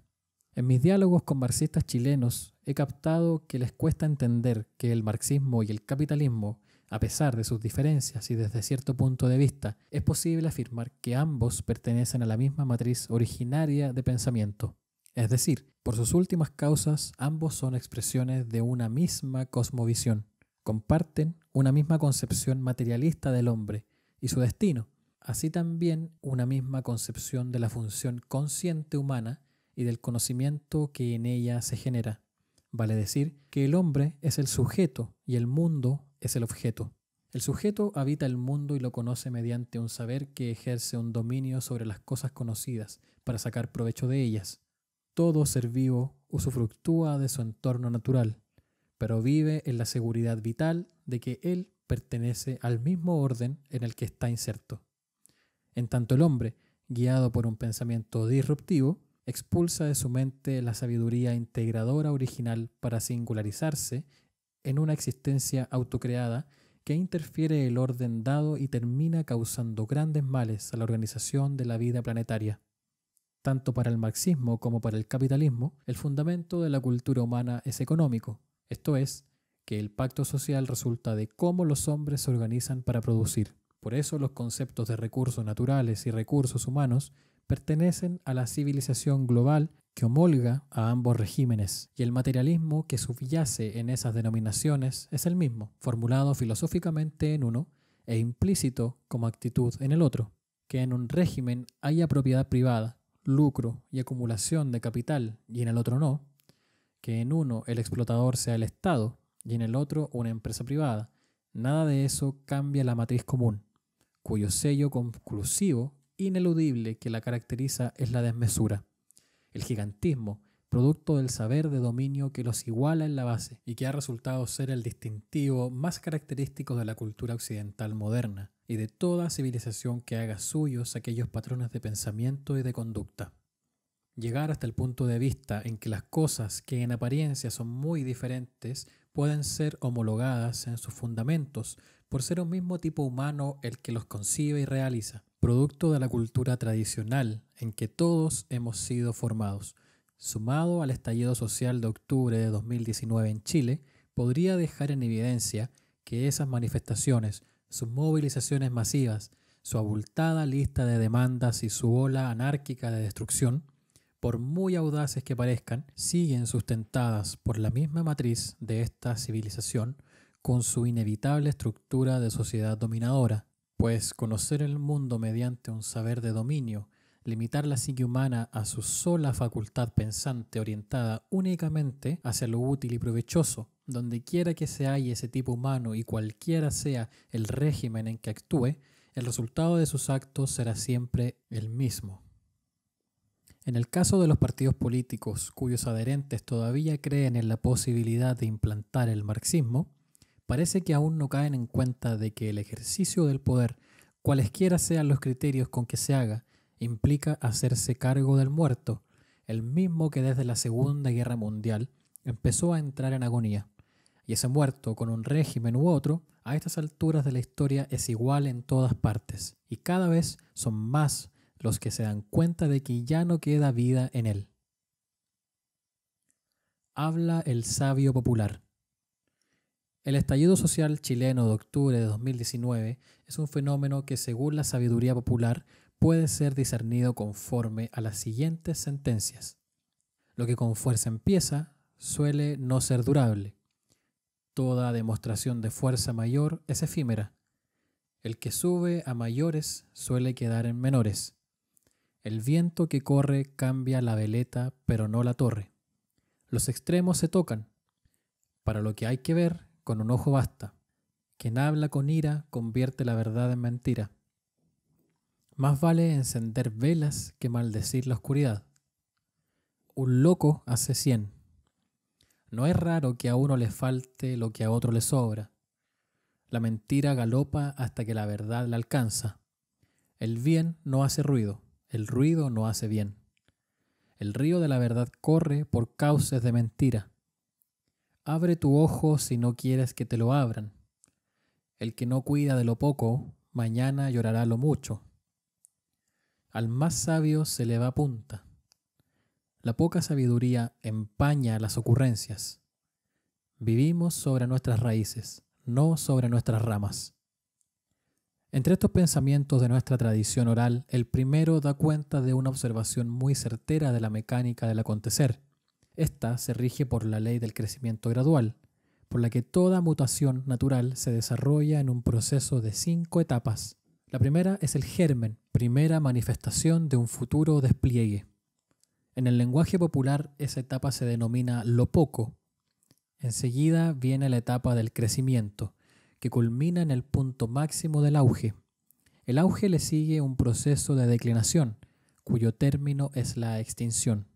En mis diálogos con marxistas chilenos he captado que les cuesta entender que el marxismo y el capitalismo, a pesar de sus diferencias y desde cierto punto de vista, es posible afirmar que ambos pertenecen a la misma matriz originaria de pensamiento. Es decir, por sus últimas causas, ambos son expresiones de una misma cosmovisión. Comparten una misma concepción materialista del hombre y su destino, así también una misma concepción de la función consciente humana y del conocimiento que en ella se genera. Vale decir que el hombre es el sujeto y el mundo es el objeto. El sujeto habita el mundo y lo conoce mediante un saber que ejerce un dominio sobre las cosas conocidas para sacar provecho de ellas. Todo ser vivo usufructúa de su entorno natural, pero vive en la seguridad vital de que él pertenece al mismo orden en el que está inserto. En tanto el hombre, guiado por un pensamiento disruptivo, expulsa de su mente la sabiduría integradora original para singularizarse en una existencia autocreada que interfiere el orden dado y termina causando grandes males a la organización de la vida planetaria. Tanto para el marxismo como para el capitalismo, el fundamento de la cultura humana es económico, esto es, que el pacto social resulta de cómo los hombres se organizan para producir. Por eso los conceptos de recursos naturales y recursos humanos pertenecen a la civilización global que homolga a ambos regímenes, y el materialismo que subyace en esas denominaciones es el mismo, formulado filosóficamente en uno e implícito como actitud en el otro, que en un régimen haya propiedad privada, lucro y acumulación de capital y en el otro no, que en uno el explotador sea el Estado y en el otro una empresa privada, nada de eso cambia la matriz común, cuyo sello conclusivo, ineludible que la caracteriza es la desmesura, el gigantismo, producto del saber de dominio que los iguala en la base y que ha resultado ser el distintivo más característico de la cultura occidental moderna, y de toda civilización que haga suyos aquellos patrones de pensamiento y de conducta. Llegar hasta el punto de vista en que las cosas que en apariencia son muy diferentes pueden ser homologadas en sus fundamentos por ser un mismo tipo humano el que los concibe y realiza, producto de la cultura tradicional en que todos hemos sido formados. Sumado al estallido social de octubre de 2019 en Chile, podría dejar en evidencia que esas manifestaciones sus movilizaciones masivas, su abultada lista de demandas y su ola anárquica de destrucción, por muy audaces que parezcan, siguen sustentadas por la misma matriz de esta civilización con su inevitable estructura de sociedad dominadora, pues conocer el mundo mediante un saber de dominio, limitar la psique humana a su sola facultad pensante orientada únicamente hacia lo útil y provechoso, donde quiera que se halle ese tipo humano y cualquiera sea el régimen en que actúe, el resultado de sus actos será siempre el mismo. En el caso de los partidos políticos cuyos adherentes todavía creen en la posibilidad de implantar el marxismo, parece que aún no caen en cuenta de que el ejercicio del poder, cualesquiera sean los criterios con que se haga, implica hacerse cargo del muerto, el mismo que desde la Segunda Guerra Mundial empezó a entrar en agonía y ese muerto con un régimen u otro, a estas alturas de la historia es igual en todas partes, y cada vez son más los que se dan cuenta de que ya no queda vida en él. Habla el sabio popular. El estallido social chileno de octubre de 2019 es un fenómeno que, según la sabiduría popular, puede ser discernido conforme a las siguientes sentencias. Lo que con fuerza empieza suele no ser durable. Toda demostración de fuerza mayor es efímera. El que sube a mayores suele quedar en menores. El viento que corre cambia la veleta, pero no la torre. Los extremos se tocan. Para lo que hay que ver, con un ojo basta. Quien habla con ira convierte la verdad en mentira. Más vale encender velas que maldecir la oscuridad. Un loco hace cien no es raro que a uno le falte lo que a otro le sobra. La mentira galopa hasta que la verdad la alcanza. El bien no hace ruido, el ruido no hace bien. El río de la verdad corre por cauces de mentira. Abre tu ojo si no quieres que te lo abran. El que no cuida de lo poco, mañana llorará lo mucho. Al más sabio se le va punta. La poca sabiduría empaña las ocurrencias. Vivimos sobre nuestras raíces, no sobre nuestras ramas. Entre estos pensamientos de nuestra tradición oral, el primero da cuenta de una observación muy certera de la mecánica del acontecer. Esta se rige por la ley del crecimiento gradual, por la que toda mutación natural se desarrolla en un proceso de cinco etapas. La primera es el germen, primera manifestación de un futuro despliegue. En el lenguaje popular esa etapa se denomina lo poco. Enseguida viene la etapa del crecimiento, que culmina en el punto máximo del auge. El auge le sigue un proceso de declinación, cuyo término es la extinción.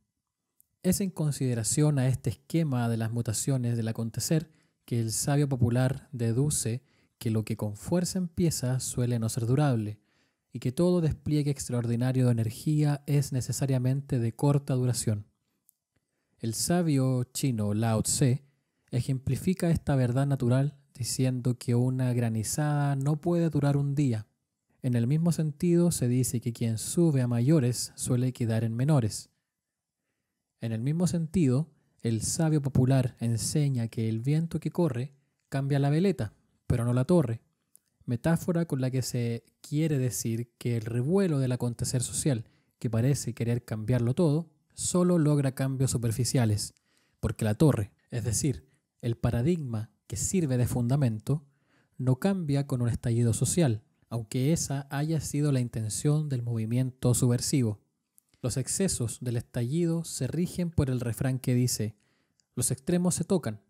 Es en consideración a este esquema de las mutaciones del acontecer que el sabio popular deduce que lo que con fuerza empieza suele no ser durable, y que todo despliegue extraordinario de energía es necesariamente de corta duración. El sabio chino Lao Tse ejemplifica esta verdad natural diciendo que una granizada no puede durar un día. En el mismo sentido se dice que quien sube a mayores suele quedar en menores. En el mismo sentido, el sabio popular enseña que el viento que corre cambia la veleta, pero no la torre metáfora con la que se quiere decir que el revuelo del acontecer social, que parece querer cambiarlo todo, solo logra cambios superficiales, porque la torre, es decir, el paradigma que sirve de fundamento, no cambia con un estallido social, aunque esa haya sido la intención del movimiento subversivo. Los excesos del estallido se rigen por el refrán que dice, los extremos se tocan,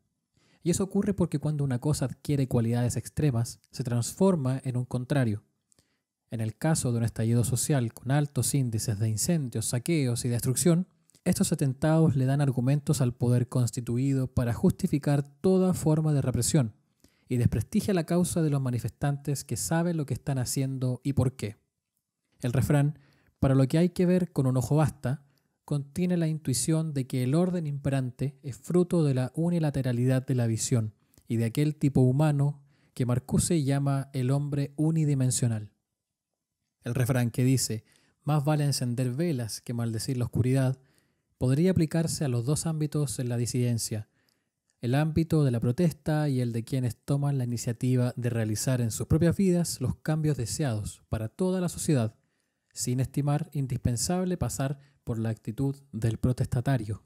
y eso ocurre porque cuando una cosa adquiere cualidades extremas, se transforma en un contrario. En el caso de un estallido social con altos índices de incendios, saqueos y destrucción, estos atentados le dan argumentos al poder constituido para justificar toda forma de represión y desprestigia la causa de los manifestantes que saben lo que están haciendo y por qué. El refrán, para lo que hay que ver con un ojo basta, contiene la intuición de que el orden imperante es fruto de la unilateralidad de la visión y de aquel tipo humano que Marcuse llama el hombre unidimensional. El refrán que dice, más vale encender velas que maldecir la oscuridad, podría aplicarse a los dos ámbitos en la disidencia, el ámbito de la protesta y el de quienes toman la iniciativa de realizar en sus propias vidas los cambios deseados para toda la sociedad, sin estimar indispensable pasar por la actitud del protestatario.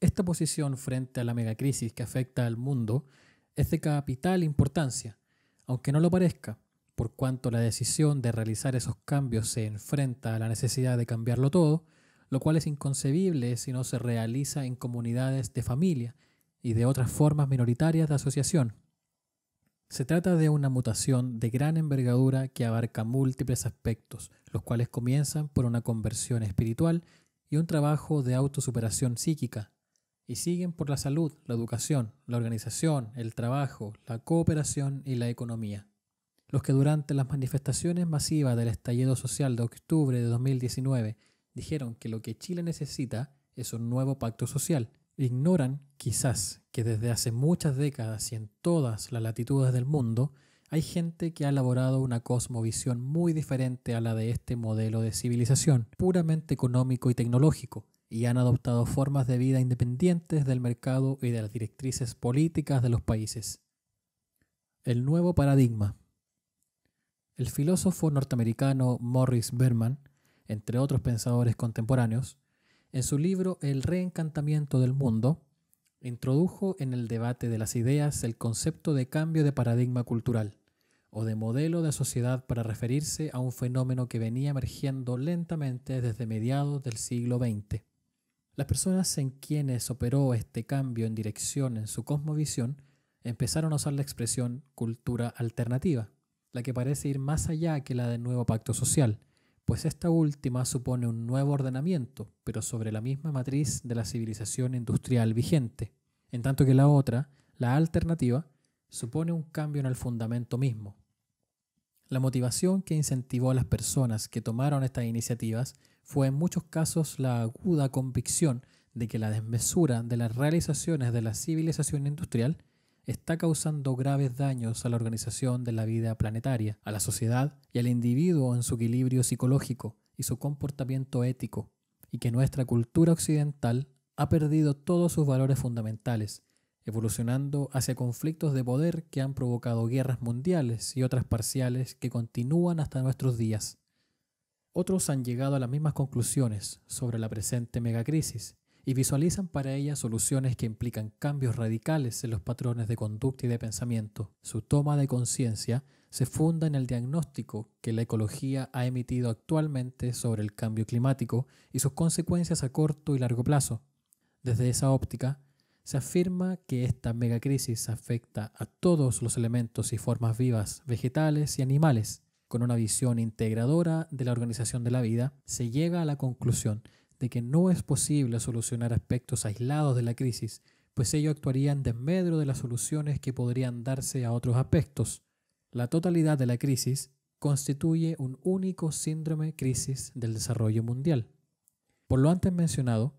Esta posición frente a la megacrisis que afecta al mundo es de capital importancia, aunque no lo parezca, por cuanto la decisión de realizar esos cambios se enfrenta a la necesidad de cambiarlo todo, lo cual es inconcebible si no se realiza en comunidades de familia y de otras formas minoritarias de asociación. Se trata de una mutación de gran envergadura que abarca múltiples aspectos, los cuales comienzan por una conversión espiritual y un trabajo de autosuperación psíquica, y siguen por la salud, la educación, la organización, el trabajo, la cooperación y la economía. Los que durante las manifestaciones masivas del estallido social de octubre de 2019 dijeron que lo que Chile necesita es un nuevo pacto social, ignoran quizás que desde hace muchas décadas y en todas las latitudes del mundo, hay gente que ha elaborado una cosmovisión muy diferente a la de este modelo de civilización, puramente económico y tecnológico, y han adoptado formas de vida independientes del mercado y de las directrices políticas de los países. El nuevo paradigma. El filósofo norteamericano Morris Berman, entre otros pensadores contemporáneos, en su libro El reencantamiento del mundo, introdujo en el debate de las ideas el concepto de cambio de paradigma cultural o de modelo de sociedad para referirse a un fenómeno que venía emergiendo lentamente desde mediados del siglo XX. Las personas en quienes operó este cambio en dirección en su cosmovisión empezaron a usar la expresión cultura alternativa, la que parece ir más allá que la del nuevo pacto social, pues esta última supone un nuevo ordenamiento, pero sobre la misma matriz de la civilización industrial vigente, en tanto que la otra, la alternativa, supone un cambio en el fundamento mismo. La motivación que incentivó a las personas que tomaron estas iniciativas fue en muchos casos la aguda convicción de que la desmesura de las realizaciones de la civilización industrial está causando graves daños a la organización de la vida planetaria, a la sociedad y al individuo en su equilibrio psicológico y su comportamiento ético, y que nuestra cultura occidental ha perdido todos sus valores fundamentales, evolucionando hacia conflictos de poder que han provocado guerras mundiales y otras parciales que continúan hasta nuestros días. Otros han llegado a las mismas conclusiones sobre la presente megacrisis y visualizan para ella soluciones que implican cambios radicales en los patrones de conducta y de pensamiento. Su toma de conciencia se funda en el diagnóstico que la ecología ha emitido actualmente sobre el cambio climático y sus consecuencias a corto y largo plazo. Desde esa óptica, se afirma que esta megacrisis afecta a todos los elementos y formas vivas, vegetales y animales. Con una visión integradora de la organización de la vida, se llega a la conclusión de que no es posible solucionar aspectos aislados de la crisis, pues ello actuaría en desmedro de las soluciones que podrían darse a otros aspectos. La totalidad de la crisis constituye un único síndrome crisis del desarrollo mundial. Por lo antes mencionado,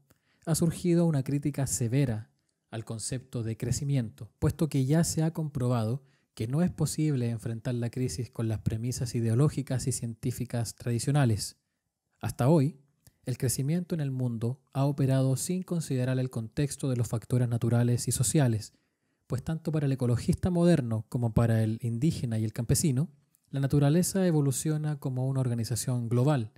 ha surgido una crítica severa al concepto de crecimiento, puesto que ya se ha comprobado que no es posible enfrentar la crisis con las premisas ideológicas y científicas tradicionales. Hasta hoy, el crecimiento en el mundo ha operado sin considerar el contexto de los factores naturales y sociales, pues tanto para el ecologista moderno como para el indígena y el campesino, la naturaleza evoluciona como una organización global,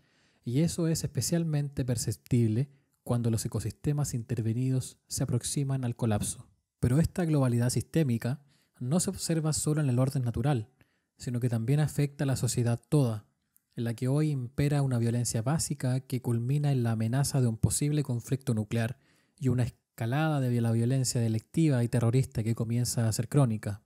y eso es especialmente perceptible cuando los ecosistemas intervenidos se aproximan al colapso. Pero esta globalidad sistémica no se observa solo en el orden natural, sino que también afecta a la sociedad toda, en la que hoy impera una violencia básica que culmina en la amenaza de un posible conflicto nuclear y una escalada de la violencia delictiva y terrorista que comienza a ser crónica.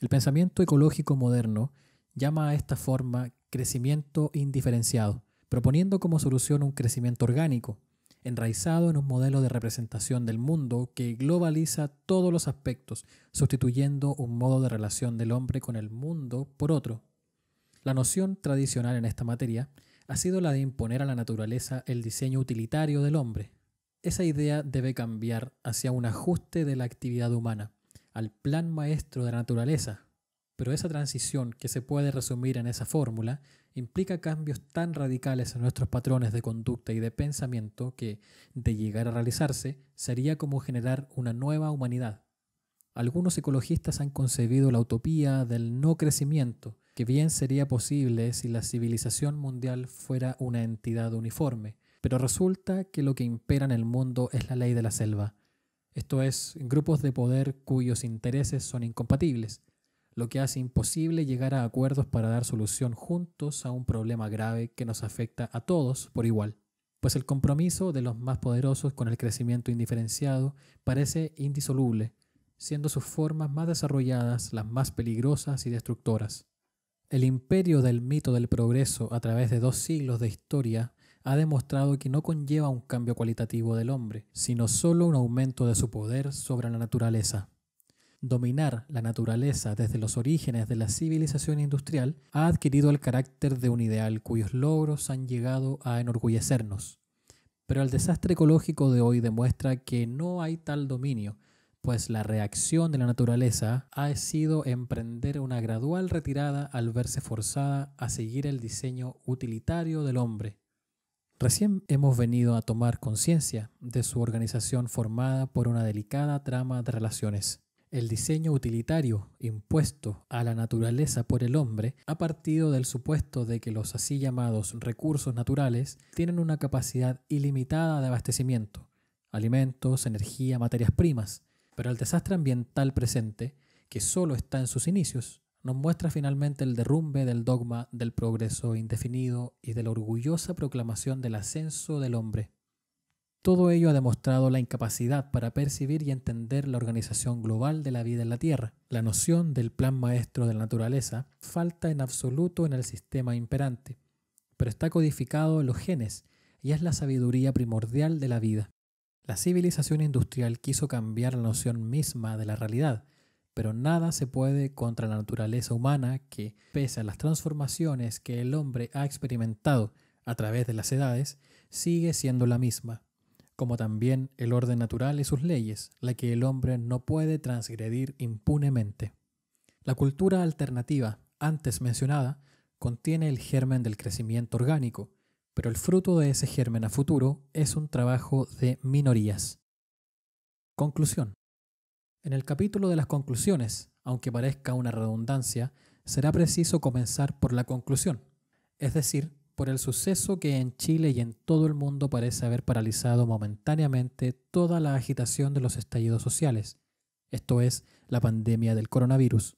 El pensamiento ecológico moderno llama a esta forma crecimiento indiferenciado, proponiendo como solución un crecimiento orgánico, enraizado en un modelo de representación del mundo que globaliza todos los aspectos, sustituyendo un modo de relación del hombre con el mundo por otro, la noción tradicional en esta materia ha sido la de imponer a la naturaleza el diseño utilitario del hombre. Esa idea debe cambiar hacia un ajuste de la actividad humana, al plan maestro de la naturaleza. Pero esa transición, que se puede resumir en esa fórmula, implica cambios tan radicales en nuestros patrones de conducta y de pensamiento que, de llegar a realizarse, sería como generar una nueva humanidad. Algunos ecologistas han concebido la utopía del no crecimiento, que bien sería posible si la civilización mundial fuera una entidad uniforme, pero resulta que lo que impera en el mundo es la ley de la selva, esto es, grupos de poder cuyos intereses son incompatibles, lo que hace imposible llegar a acuerdos para dar solución juntos a un problema grave que nos afecta a todos por igual, pues el compromiso de los más poderosos con el crecimiento indiferenciado parece indisoluble, siendo sus formas más desarrolladas las más peligrosas y destructoras. El imperio del mito del progreso a través de dos siglos de historia ha demostrado que no conlleva un cambio cualitativo del hombre, sino solo un aumento de su poder sobre la naturaleza. Dominar la naturaleza desde los orígenes de la civilización industrial ha adquirido el carácter de un ideal cuyos logros han llegado a enorgullecernos. Pero el desastre ecológico de hoy demuestra que no hay tal dominio, pues la reacción de la naturaleza ha sido emprender una gradual retirada al verse forzada a seguir el diseño utilitario del hombre. Recién hemos venido a tomar conciencia de su organización formada por una delicada trama de relaciones. El diseño utilitario impuesto a la naturaleza por el hombre ha partido del supuesto de que los así llamados recursos naturales tienen una capacidad ilimitada de abastecimiento, alimentos, energía, materias primas, pero el desastre ambiental presente, que solo está en sus inicios, nos muestra finalmente el derrumbe del dogma del progreso indefinido y de la orgullosa proclamación del ascenso del hombre. Todo ello ha demostrado la incapacidad para percibir y entender la organización global de la vida en la Tierra. La noción del plan maestro de la naturaleza falta en absoluto en el sistema imperante, pero está codificado en los genes y es la sabiduría primordial de la vida. La civilización industrial quiso cambiar la noción misma de la realidad, pero nada se puede contra la naturaleza humana que, pese a las transformaciones que el hombre ha experimentado a través de las edades, sigue siendo la misma, como también el orden natural y sus leyes, la que el hombre no puede transgredir impunemente. La cultura alternativa, antes mencionada, contiene el germen del crecimiento orgánico, pero el fruto de ese germen a futuro es un trabajo de minorías. Conclusión. En el capítulo de las conclusiones, aunque parezca una redundancia, será preciso comenzar por la conclusión, es decir, por el suceso que en Chile y en todo el mundo parece haber paralizado momentáneamente toda la agitación de los estallidos sociales, esto es, la pandemia del coronavirus.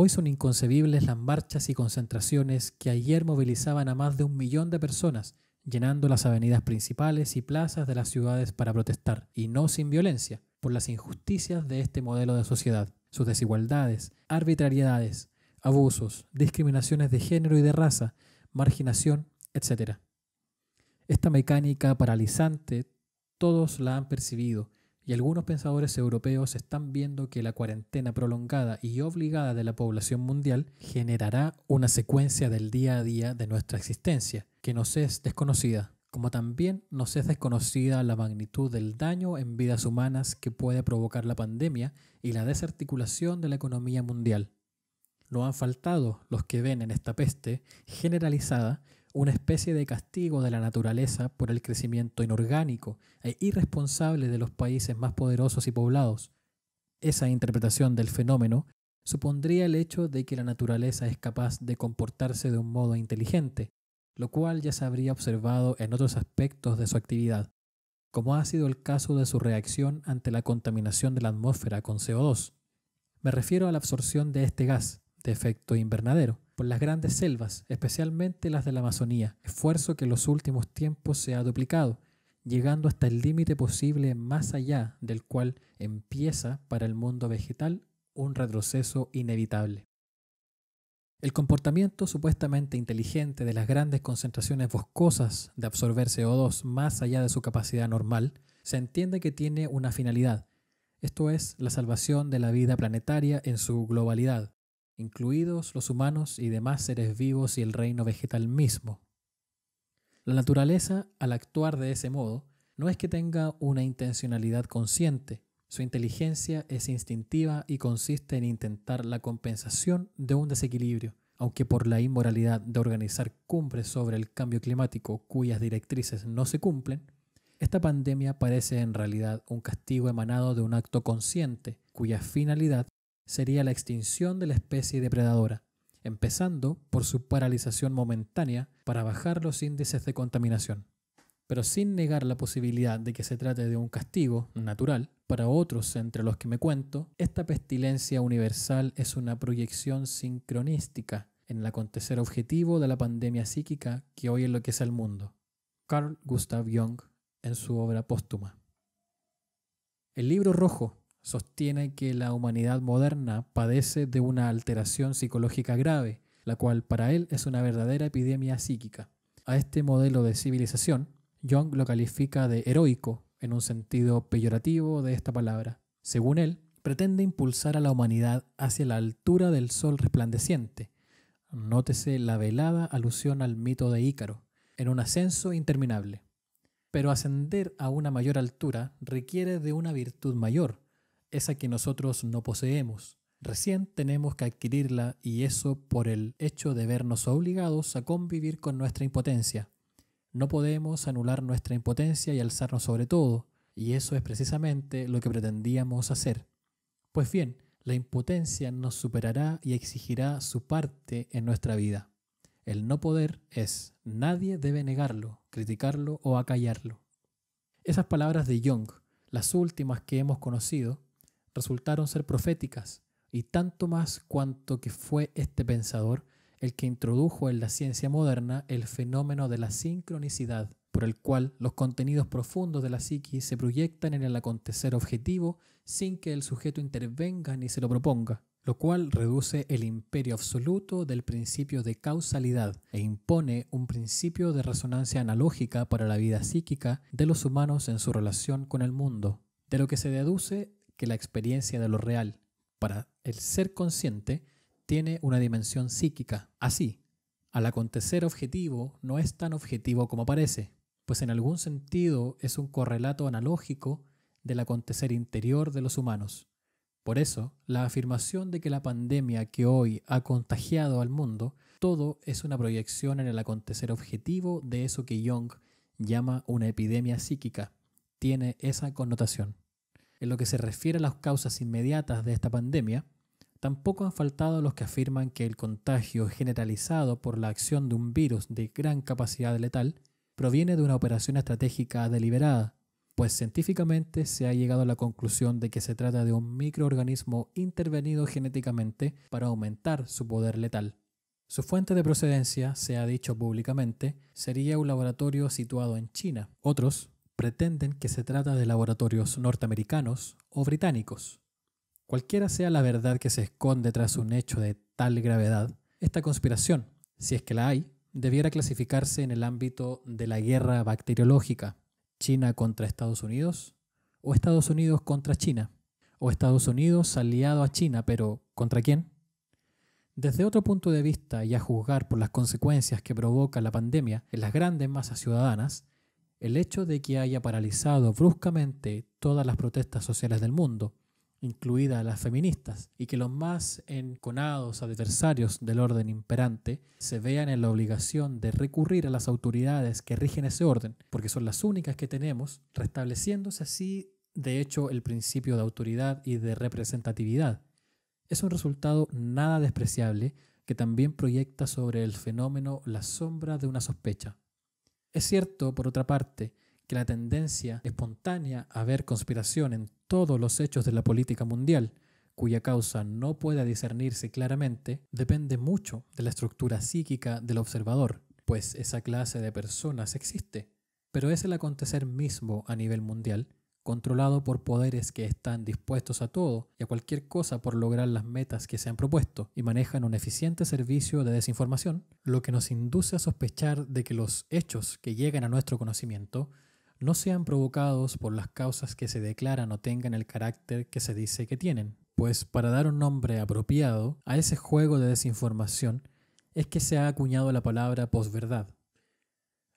Hoy son inconcebibles las marchas y concentraciones que ayer movilizaban a más de un millón de personas, llenando las avenidas principales y plazas de las ciudades para protestar, y no sin violencia, por las injusticias de este modelo de sociedad, sus desigualdades, arbitrariedades, abusos, discriminaciones de género y de raza, marginación, etc. Esta mecánica paralizante todos la han percibido y algunos pensadores europeos están viendo que la cuarentena prolongada y obligada de la población mundial generará una secuencia del día a día de nuestra existencia, que nos es desconocida, como también nos es desconocida la magnitud del daño en vidas humanas que puede provocar la pandemia y la desarticulación de la economía mundial. No han faltado los que ven en esta peste generalizada una especie de castigo de la naturaleza por el crecimiento inorgánico e irresponsable de los países más poderosos y poblados. Esa interpretación del fenómeno supondría el hecho de que la naturaleza es capaz de comportarse de un modo inteligente, lo cual ya se habría observado en otros aspectos de su actividad, como ha sido el caso de su reacción ante la contaminación de la atmósfera con CO2. Me refiero a la absorción de este gas, de efecto invernadero, por las grandes selvas, especialmente las de la Amazonía, esfuerzo que en los últimos tiempos se ha duplicado, llegando hasta el límite posible más allá del cual empieza para el mundo vegetal un retroceso inevitable. El comportamiento supuestamente inteligente de las grandes concentraciones boscosas de absorber CO2 más allá de su capacidad normal se entiende que tiene una finalidad, esto es la salvación de la vida planetaria en su globalidad, incluidos los humanos y demás seres vivos y el reino vegetal mismo. La naturaleza, al actuar de ese modo, no es que tenga una intencionalidad consciente, su inteligencia es instintiva y consiste en intentar la compensación de un desequilibrio, aunque por la inmoralidad de organizar cumbres sobre el cambio climático cuyas directrices no se cumplen, esta pandemia parece en realidad un castigo emanado de un acto consciente cuya finalidad sería la extinción de la especie depredadora, empezando por su paralización momentánea para bajar los índices de contaminación. Pero sin negar la posibilidad de que se trate de un castigo natural, para otros entre los que me cuento, esta pestilencia universal es una proyección sincronística en el acontecer objetivo de la pandemia psíquica que hoy enloquece al mundo. Carl Gustav Jung en su obra póstuma. El libro rojo sostiene que la humanidad moderna padece de una alteración psicológica grave, la cual para él es una verdadera epidemia psíquica. A este modelo de civilización, Jung lo califica de heroico en un sentido peyorativo de esta palabra. Según él, pretende impulsar a la humanidad hacia la altura del sol resplandeciente. Nótese la velada alusión al mito de Ícaro, en un ascenso interminable. Pero ascender a una mayor altura requiere de una virtud mayor, esa que nosotros no poseemos. Recién tenemos que adquirirla y eso por el hecho de vernos obligados a convivir con nuestra impotencia. No podemos anular nuestra impotencia y alzarnos sobre todo, y eso es precisamente lo que pretendíamos hacer. Pues bien, la impotencia nos superará y exigirá su parte en nuestra vida. El no poder es, nadie debe negarlo, criticarlo o acallarlo. Esas palabras de Jung, las últimas que hemos conocido, resultaron ser proféticas, y tanto más cuanto que fue este pensador el que introdujo en la ciencia moderna el fenómeno de la sincronicidad, por el cual los contenidos profundos de la psique se proyectan en el acontecer objetivo sin que el sujeto intervenga ni se lo proponga, lo cual reduce el imperio absoluto del principio de causalidad e impone un principio de resonancia analógica para la vida psíquica de los humanos en su relación con el mundo, de lo que se deduce que la experiencia de lo real para el ser consciente tiene una dimensión psíquica. Así, al acontecer objetivo no es tan objetivo como parece, pues en algún sentido es un correlato analógico del acontecer interior de los humanos. Por eso, la afirmación de que la pandemia que hoy ha contagiado al mundo, todo es una proyección en el acontecer objetivo de eso que Jung llama una epidemia psíquica, tiene esa connotación. En lo que se refiere a las causas inmediatas de esta pandemia, tampoco han faltado los que afirman que el contagio generalizado por la acción de un virus de gran capacidad letal proviene de una operación estratégica deliberada, pues científicamente se ha llegado a la conclusión de que se trata de un microorganismo intervenido genéticamente para aumentar su poder letal. Su fuente de procedencia, se ha dicho públicamente, sería un laboratorio situado en China. Otros, pretenden que se trata de laboratorios norteamericanos o británicos. Cualquiera sea la verdad que se esconde tras un hecho de tal gravedad, esta conspiración, si es que la hay, debiera clasificarse en el ámbito de la guerra bacteriológica, China contra Estados Unidos, o Estados Unidos contra China, o Estados Unidos aliado a China, pero ¿contra quién? Desde otro punto de vista y a juzgar por las consecuencias que provoca la pandemia en las grandes masas ciudadanas, el hecho de que haya paralizado bruscamente todas las protestas sociales del mundo, incluidas las feministas, y que los más enconados adversarios del orden imperante se vean en la obligación de recurrir a las autoridades que rigen ese orden, porque son las únicas que tenemos, restableciéndose así de hecho el principio de autoridad y de representatividad. Es un resultado nada despreciable que también proyecta sobre el fenómeno la sombra de una sospecha, es cierto, por otra parte, que la tendencia espontánea a ver conspiración en todos los hechos de la política mundial, cuya causa no pueda discernirse claramente, depende mucho de la estructura psíquica del observador, pues esa clase de personas existe. Pero es el acontecer mismo a nivel mundial controlado por poderes que están dispuestos a todo y a cualquier cosa por lograr las metas que se han propuesto y manejan un eficiente servicio de desinformación, lo que nos induce a sospechar de que los hechos que llegan a nuestro conocimiento no sean provocados por las causas que se declaran o tengan el carácter que se dice que tienen. Pues para dar un nombre apropiado a ese juego de desinformación es que se ha acuñado la palabra posverdad.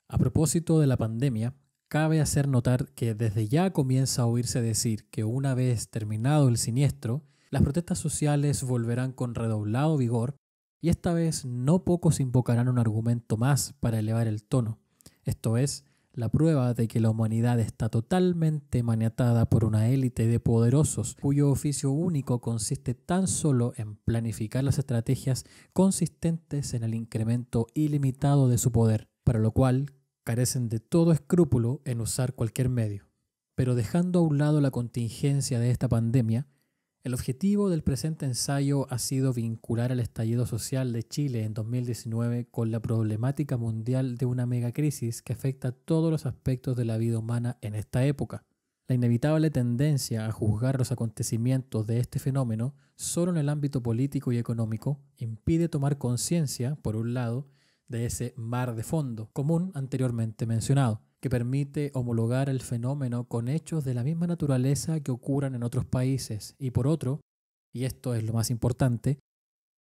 A propósito de la pandemia, Cabe hacer notar que desde ya comienza a oírse decir que una vez terminado el siniestro, las protestas sociales volverán con redoblado vigor y esta vez no pocos invocarán un argumento más para elevar el tono, esto es, la prueba de que la humanidad está totalmente maniatada por una élite de poderosos cuyo oficio único consiste tan solo en planificar las estrategias consistentes en el incremento ilimitado de su poder, para lo cual carecen de todo escrúpulo en usar cualquier medio. Pero dejando a un lado la contingencia de esta pandemia, el objetivo del presente ensayo ha sido vincular el estallido social de Chile en 2019 con la problemática mundial de una megacrisis que afecta todos los aspectos de la vida humana en esta época. La inevitable tendencia a juzgar los acontecimientos de este fenómeno solo en el ámbito político y económico impide tomar conciencia, por un lado, de ese mar de fondo común anteriormente mencionado, que permite homologar el fenómeno con hechos de la misma naturaleza que ocurran en otros países y por otro, y esto es lo más importante,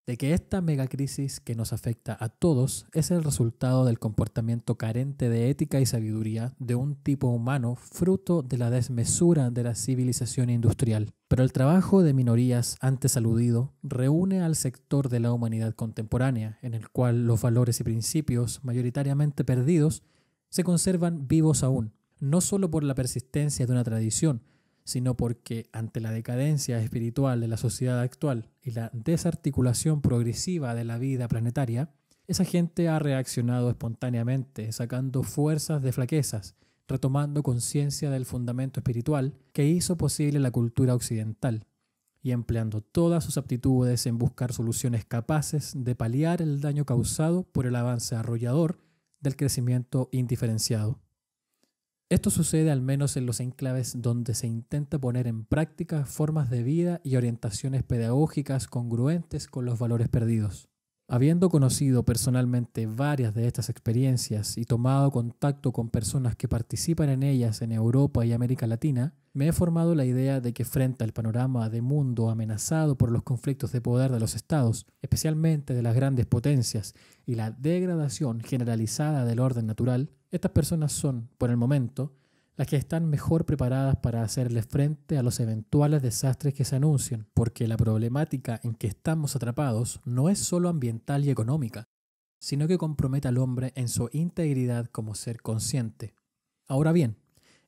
de que esta megacrisis que nos afecta a todos es el resultado del comportamiento carente de ética y sabiduría de un tipo humano fruto de la desmesura de la civilización industrial. Pero el trabajo de minorías antes aludido reúne al sector de la humanidad contemporánea, en el cual los valores y principios mayoritariamente perdidos se conservan vivos aún, no solo por la persistencia de una tradición, sino porque ante la decadencia espiritual de la sociedad actual y la desarticulación progresiva de la vida planetaria, esa gente ha reaccionado espontáneamente, sacando fuerzas de flaquezas, retomando conciencia del fundamento espiritual que hizo posible la cultura occidental, y empleando todas sus aptitudes en buscar soluciones capaces de paliar el daño causado por el avance arrollador del crecimiento indiferenciado. Esto sucede al menos en los enclaves donde se intenta poner en práctica formas de vida y orientaciones pedagógicas congruentes con los valores perdidos. Habiendo conocido personalmente varias de estas experiencias y tomado contacto con personas que participan en ellas en Europa y América Latina, me he formado la idea de que frente al panorama de mundo amenazado por los conflictos de poder de los estados, especialmente de las grandes potencias, y la degradación generalizada del orden natural, estas personas son, por el momento, las que están mejor preparadas para hacerle frente a los eventuales desastres que se anuncian, porque la problemática en que estamos atrapados no es solo ambiental y económica, sino que compromete al hombre en su integridad como ser consciente. Ahora bien,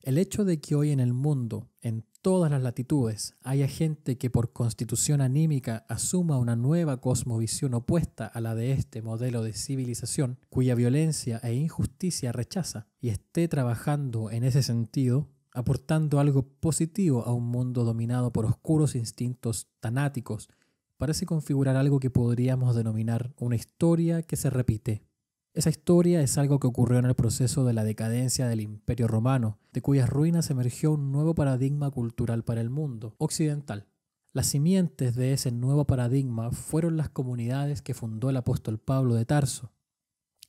el hecho de que hoy en el mundo, en todas las latitudes haya gente que por constitución anímica asuma una nueva cosmovisión opuesta a la de este modelo de civilización, cuya violencia e injusticia rechaza, y esté trabajando en ese sentido, aportando algo positivo a un mundo dominado por oscuros instintos tanáticos, parece configurar algo que podríamos denominar una historia que se repite. Esa historia es algo que ocurrió en el proceso de la decadencia del Imperio Romano, de cuyas ruinas emergió un nuevo paradigma cultural para el mundo occidental. Las simientes de ese nuevo paradigma fueron las comunidades que fundó el apóstol Pablo de Tarso.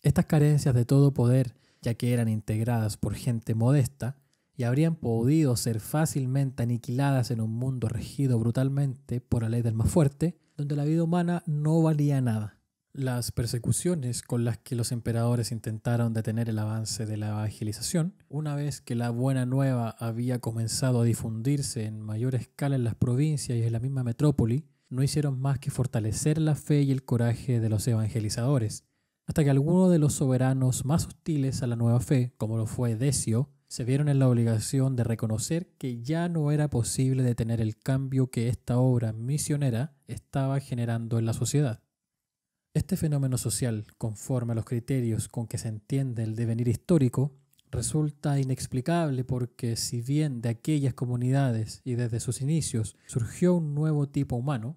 Estas carencias de todo poder, ya que eran integradas por gente modesta, y habrían podido ser fácilmente aniquiladas en un mundo regido brutalmente por la ley del más fuerte, donde la vida humana no valía nada. Las persecuciones con las que los emperadores intentaron detener el avance de la evangelización, una vez que la buena nueva había comenzado a difundirse en mayor escala en las provincias y en la misma metrópoli, no hicieron más que fortalecer la fe y el coraje de los evangelizadores, hasta que algunos de los soberanos más hostiles a la nueva fe, como lo fue Decio, se vieron en la obligación de reconocer que ya no era posible detener el cambio que esta obra misionera estaba generando en la sociedad. Este fenómeno social, conforme a los criterios con que se entiende el devenir histórico, resulta inexplicable porque si bien de aquellas comunidades y desde sus inicios surgió un nuevo tipo humano,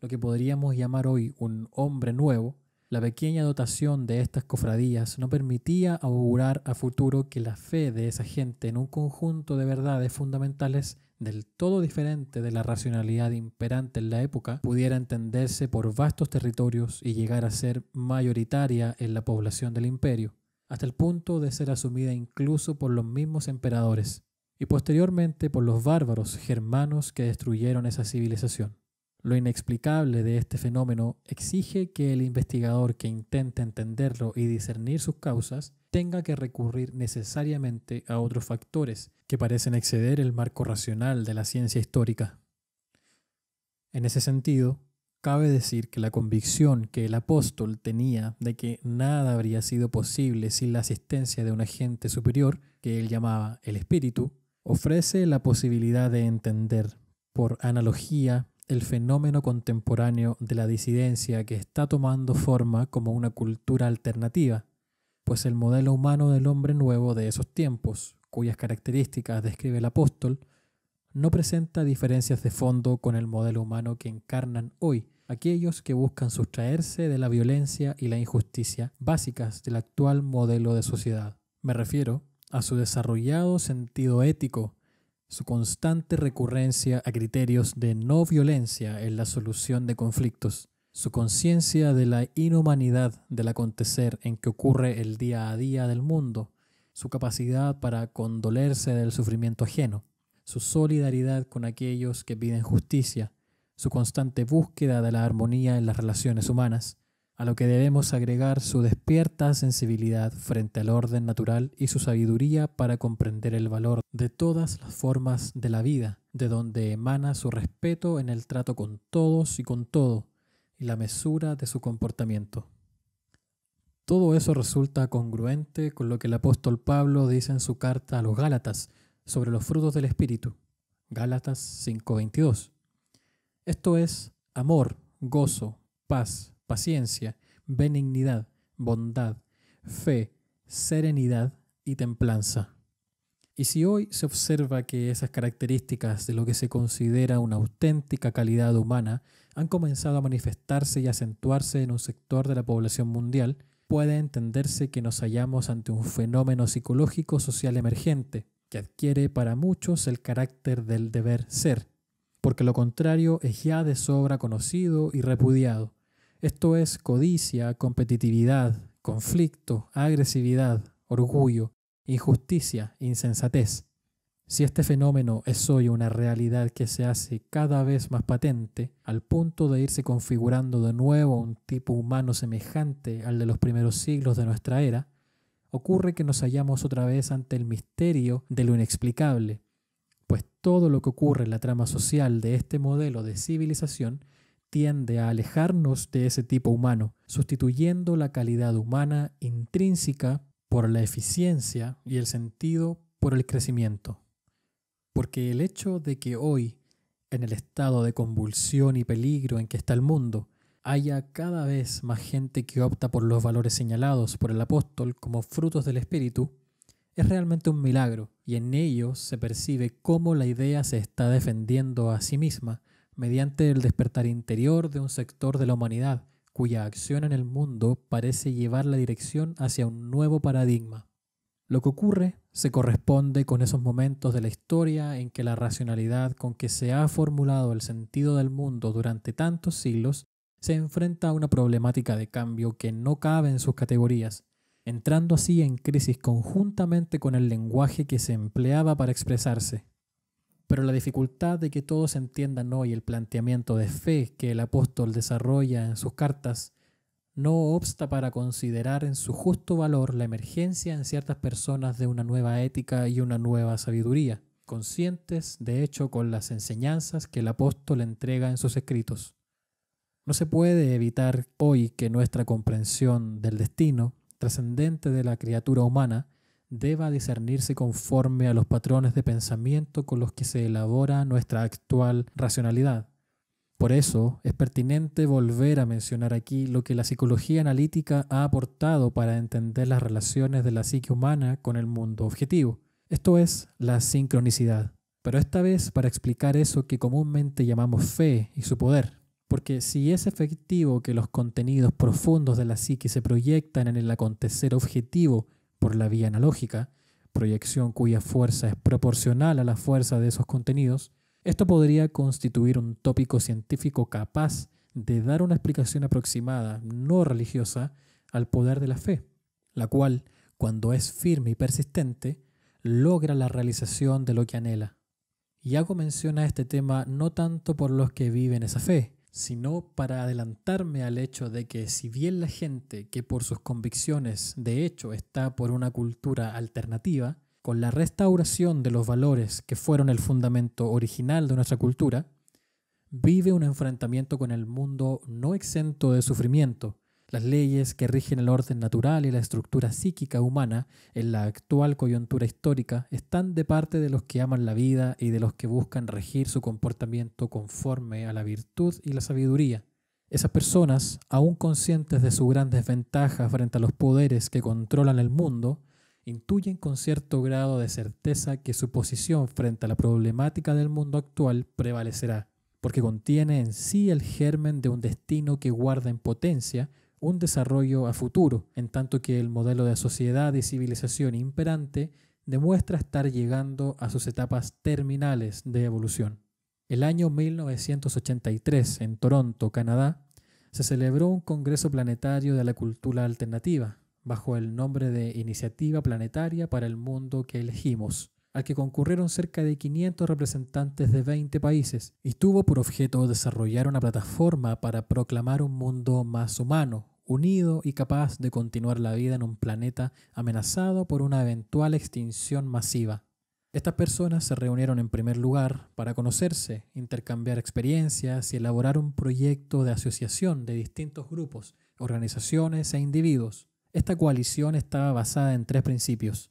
lo que podríamos llamar hoy un hombre nuevo, la pequeña dotación de estas cofradías no permitía augurar a futuro que la fe de esa gente en un conjunto de verdades fundamentales del todo diferente de la racionalidad imperante en la época, pudiera entenderse por vastos territorios y llegar a ser mayoritaria en la población del imperio, hasta el punto de ser asumida incluso por los mismos emperadores y posteriormente por los bárbaros germanos que destruyeron esa civilización. Lo inexplicable de este fenómeno exige que el investigador que intente entenderlo y discernir sus causas tenga que recurrir necesariamente a otros factores que parecen exceder el marco racional de la ciencia histórica. En ese sentido, cabe decir que la convicción que el apóstol tenía de que nada habría sido posible sin la asistencia de un agente superior, que él llamaba el espíritu, ofrece la posibilidad de entender, por analogía, el fenómeno contemporáneo de la disidencia que está tomando forma como una cultura alternativa, pues el modelo humano del hombre nuevo de esos tiempos, cuyas características describe el apóstol, no presenta diferencias de fondo con el modelo humano que encarnan hoy aquellos que buscan sustraerse de la violencia y la injusticia básicas del actual modelo de sociedad. Me refiero a su desarrollado sentido ético su constante recurrencia a criterios de no violencia en la solución de conflictos, su conciencia de la inhumanidad del acontecer en que ocurre el día a día del mundo, su capacidad para condolerse del sufrimiento ajeno, su solidaridad con aquellos que piden justicia, su constante búsqueda de la armonía en las relaciones humanas, a lo que debemos agregar su despierta sensibilidad frente al orden natural y su sabiduría para comprender el valor de todas las formas de la vida, de donde emana su respeto en el trato con todos y con todo, y la mesura de su comportamiento. Todo eso resulta congruente con lo que el apóstol Pablo dice en su carta a los Gálatas sobre los frutos del Espíritu, Gálatas 5:22. Esto es amor, gozo, paz, paciencia, benignidad, bondad, fe, serenidad y templanza. Y si hoy se observa que esas características de lo que se considera una auténtica calidad humana han comenzado a manifestarse y acentuarse en un sector de la población mundial, puede entenderse que nos hallamos ante un fenómeno psicológico social emergente, que adquiere para muchos el carácter del deber ser, porque lo contrario es ya de sobra conocido y repudiado, esto es codicia, competitividad, conflicto, agresividad, orgullo, injusticia, insensatez. Si este fenómeno es hoy una realidad que se hace cada vez más patente, al punto de irse configurando de nuevo un tipo humano semejante al de los primeros siglos de nuestra era, ocurre que nos hallamos otra vez ante el misterio de lo inexplicable, pues todo lo que ocurre en la trama social de este modelo de civilización tiende a alejarnos de ese tipo humano, sustituyendo la calidad humana intrínseca por la eficiencia y el sentido por el crecimiento. Porque el hecho de que hoy, en el estado de convulsión y peligro en que está el mundo, haya cada vez más gente que opta por los valores señalados por el apóstol como frutos del Espíritu, es realmente un milagro, y en ello se percibe cómo la idea se está defendiendo a sí misma mediante el despertar interior de un sector de la humanidad cuya acción en el mundo parece llevar la dirección hacia un nuevo paradigma. Lo que ocurre se corresponde con esos momentos de la historia en que la racionalidad con que se ha formulado el sentido del mundo durante tantos siglos se enfrenta a una problemática de cambio que no cabe en sus categorías, entrando así en crisis conjuntamente con el lenguaje que se empleaba para expresarse. Pero la dificultad de que todos entiendan hoy el planteamiento de fe que el apóstol desarrolla en sus cartas no obsta para considerar en su justo valor la emergencia en ciertas personas de una nueva ética y una nueva sabiduría, conscientes de hecho con las enseñanzas que el apóstol entrega en sus escritos. No se puede evitar hoy que nuestra comprensión del destino trascendente de la criatura humana deba discernirse conforme a los patrones de pensamiento con los que se elabora nuestra actual racionalidad. Por eso es pertinente volver a mencionar aquí lo que la psicología analítica ha aportado para entender las relaciones de la psique humana con el mundo objetivo, esto es la sincronicidad. Pero esta vez para explicar eso que comúnmente llamamos fe y su poder. Porque si es efectivo que los contenidos profundos de la psique se proyectan en el acontecer objetivo por la vía analógica, proyección cuya fuerza es proporcional a la fuerza de esos contenidos, esto podría constituir un tópico científico capaz de dar una explicación aproximada, no religiosa, al poder de la fe, la cual, cuando es firme y persistente, logra la realización de lo que anhela. Y hago mención a este tema no tanto por los que viven esa fe, sino para adelantarme al hecho de que si bien la gente que por sus convicciones de hecho está por una cultura alternativa, con la restauración de los valores que fueron el fundamento original de nuestra cultura, vive un enfrentamiento con el mundo no exento de sufrimiento, las leyes que rigen el orden natural y la estructura psíquica humana en la actual coyuntura histórica están de parte de los que aman la vida y de los que buscan regir su comportamiento conforme a la virtud y la sabiduría. Esas personas, aún conscientes de su gran desventaja frente a los poderes que controlan el mundo, intuyen con cierto grado de certeza que su posición frente a la problemática del mundo actual prevalecerá, porque contiene en sí el germen de un destino que guarda en potencia un desarrollo a futuro, en tanto que el modelo de sociedad y civilización imperante demuestra estar llegando a sus etapas terminales de evolución. El año 1983, en Toronto, Canadá, se celebró un Congreso Planetario de la Cultura Alternativa, bajo el nombre de Iniciativa Planetaria para el Mundo que elegimos, al que concurrieron cerca de 500 representantes de 20 países, y tuvo por objeto desarrollar una plataforma para proclamar un mundo más humano, unido y capaz de continuar la vida en un planeta amenazado por una eventual extinción masiva. Estas personas se reunieron en primer lugar para conocerse, intercambiar experiencias y elaborar un proyecto de asociación de distintos grupos, organizaciones e individuos. Esta coalición estaba basada en tres principios.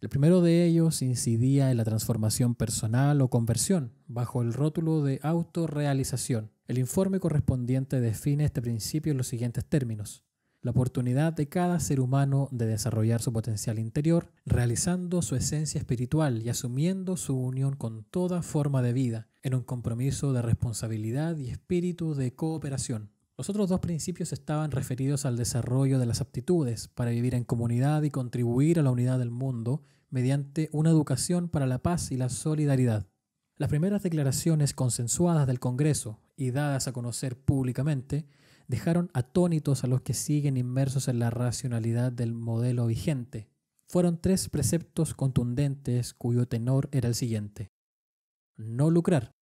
El primero de ellos incidía en la transformación personal o conversión, bajo el rótulo de autorrealización. El informe correspondiente define este principio en los siguientes términos. La oportunidad de cada ser humano de desarrollar su potencial interior, realizando su esencia espiritual y asumiendo su unión con toda forma de vida, en un compromiso de responsabilidad y espíritu de cooperación. Los otros dos principios estaban referidos al desarrollo de las aptitudes para vivir en comunidad y contribuir a la unidad del mundo mediante una educación para la paz y la solidaridad. Las primeras declaraciones consensuadas del Congreso y dadas a conocer públicamente, dejaron atónitos a los que siguen inmersos en la racionalidad del modelo vigente. Fueron tres preceptos contundentes cuyo tenor era el siguiente. No lucrar,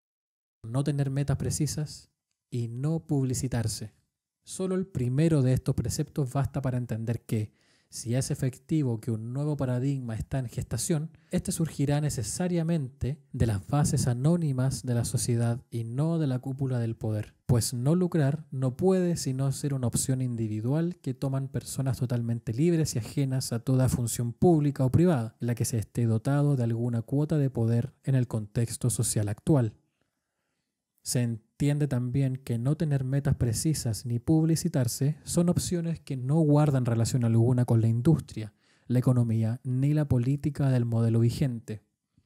no tener metas precisas y no publicitarse. Solo el primero de estos preceptos basta para entender que, si es efectivo que un nuevo paradigma está en gestación, este surgirá necesariamente de las fases anónimas de la sociedad y no de la cúpula del poder, pues no lucrar no puede sino ser una opción individual que toman personas totalmente libres y ajenas a toda función pública o privada, en la que se esté dotado de alguna cuota de poder en el contexto social actual entiende también que no tener metas precisas ni publicitarse son opciones que no guardan relación alguna con la industria, la economía ni la política del modelo vigente.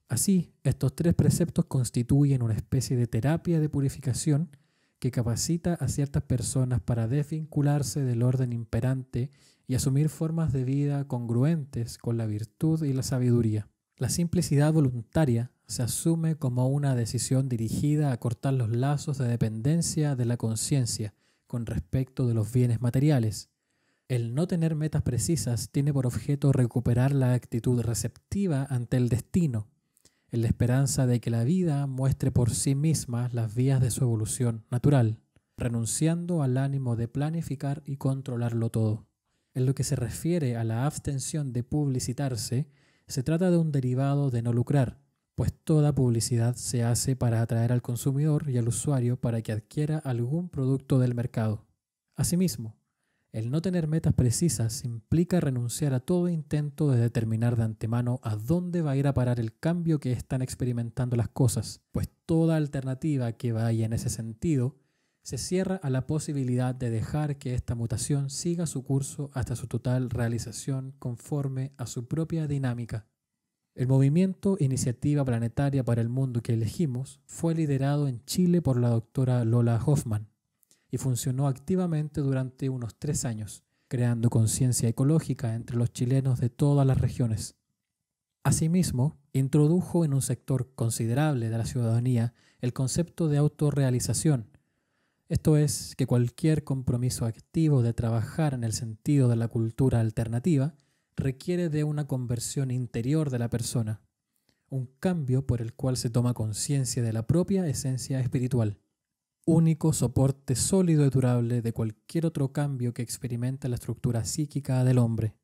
Así, estos tres preceptos constituyen una especie de terapia de purificación que capacita a ciertas personas para desvincularse del orden imperante y asumir formas de vida congruentes con la virtud y la sabiduría. La simplicidad voluntaria se asume como una decisión dirigida a cortar los lazos de dependencia de la conciencia con respecto de los bienes materiales. El no tener metas precisas tiene por objeto recuperar la actitud receptiva ante el destino, en la esperanza de que la vida muestre por sí misma las vías de su evolución natural, renunciando al ánimo de planificar y controlarlo todo. En lo que se refiere a la abstención de publicitarse, se trata de un derivado de no lucrar, pues toda publicidad se hace para atraer al consumidor y al usuario para que adquiera algún producto del mercado. Asimismo, el no tener metas precisas implica renunciar a todo intento de determinar de antemano a dónde va a ir a parar el cambio que están experimentando las cosas, pues toda alternativa que vaya en ese sentido se cierra a la posibilidad de dejar que esta mutación siga su curso hasta su total realización conforme a su propia dinámica. El movimiento Iniciativa Planetaria para el Mundo que elegimos fue liderado en Chile por la doctora Lola Hoffman y funcionó activamente durante unos tres años, creando conciencia ecológica entre los chilenos de todas las regiones. Asimismo, introdujo en un sector considerable de la ciudadanía el concepto de autorrealización, esto es, que cualquier compromiso activo de trabajar en el sentido de la cultura alternativa requiere de una conversión interior de la persona, un cambio por el cual se toma conciencia de la propia esencia espiritual, único soporte sólido y durable de cualquier otro cambio que experimenta la estructura psíquica del hombre.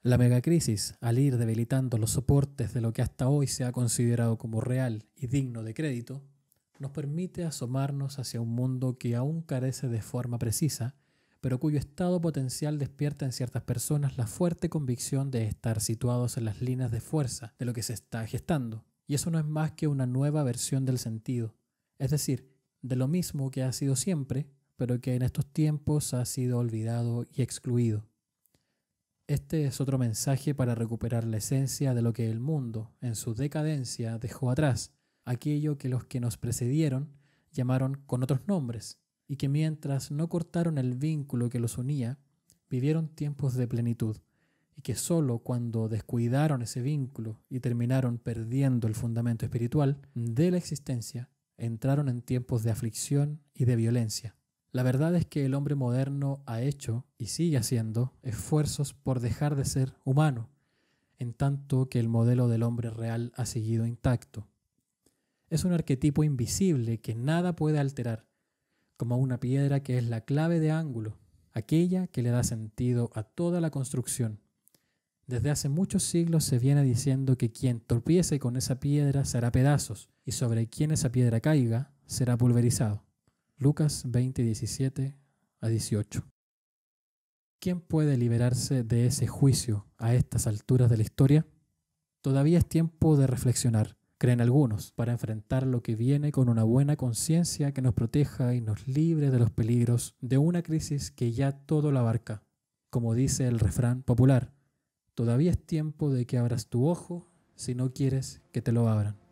La megacrisis, al ir debilitando los soportes de lo que hasta hoy se ha considerado como real y digno de crédito, nos permite asomarnos hacia un mundo que aún carece de forma precisa pero cuyo estado potencial despierta en ciertas personas la fuerte convicción de estar situados en las líneas de fuerza de lo que se está gestando. Y eso no es más que una nueva versión del sentido, es decir, de lo mismo que ha sido siempre, pero que en estos tiempos ha sido olvidado y excluido. Este es otro mensaje para recuperar la esencia de lo que el mundo, en su decadencia, dejó atrás, aquello que los que nos precedieron llamaron con otros nombres, y que mientras no cortaron el vínculo que los unía, vivieron tiempos de plenitud, y que sólo cuando descuidaron ese vínculo y terminaron perdiendo el fundamento espiritual de la existencia, entraron en tiempos de aflicción y de violencia. La verdad es que el hombre moderno ha hecho y sigue haciendo esfuerzos por dejar de ser humano, en tanto que el modelo del hombre real ha seguido intacto. Es un arquetipo invisible que nada puede alterar, como una piedra que es la clave de ángulo, aquella que le da sentido a toda la construcción. Desde hace muchos siglos se viene diciendo que quien torpiece con esa piedra será pedazos, y sobre quien esa piedra caiga será pulverizado. Lucas 20, 17 a 18. ¿Quién puede liberarse de ese juicio a estas alturas de la historia? Todavía es tiempo de reflexionar creen algunos, para enfrentar lo que viene con una buena conciencia que nos proteja y nos libre de los peligros de una crisis que ya todo la abarca. Como dice el refrán popular, todavía es tiempo de que abras tu ojo si no quieres que te lo abran.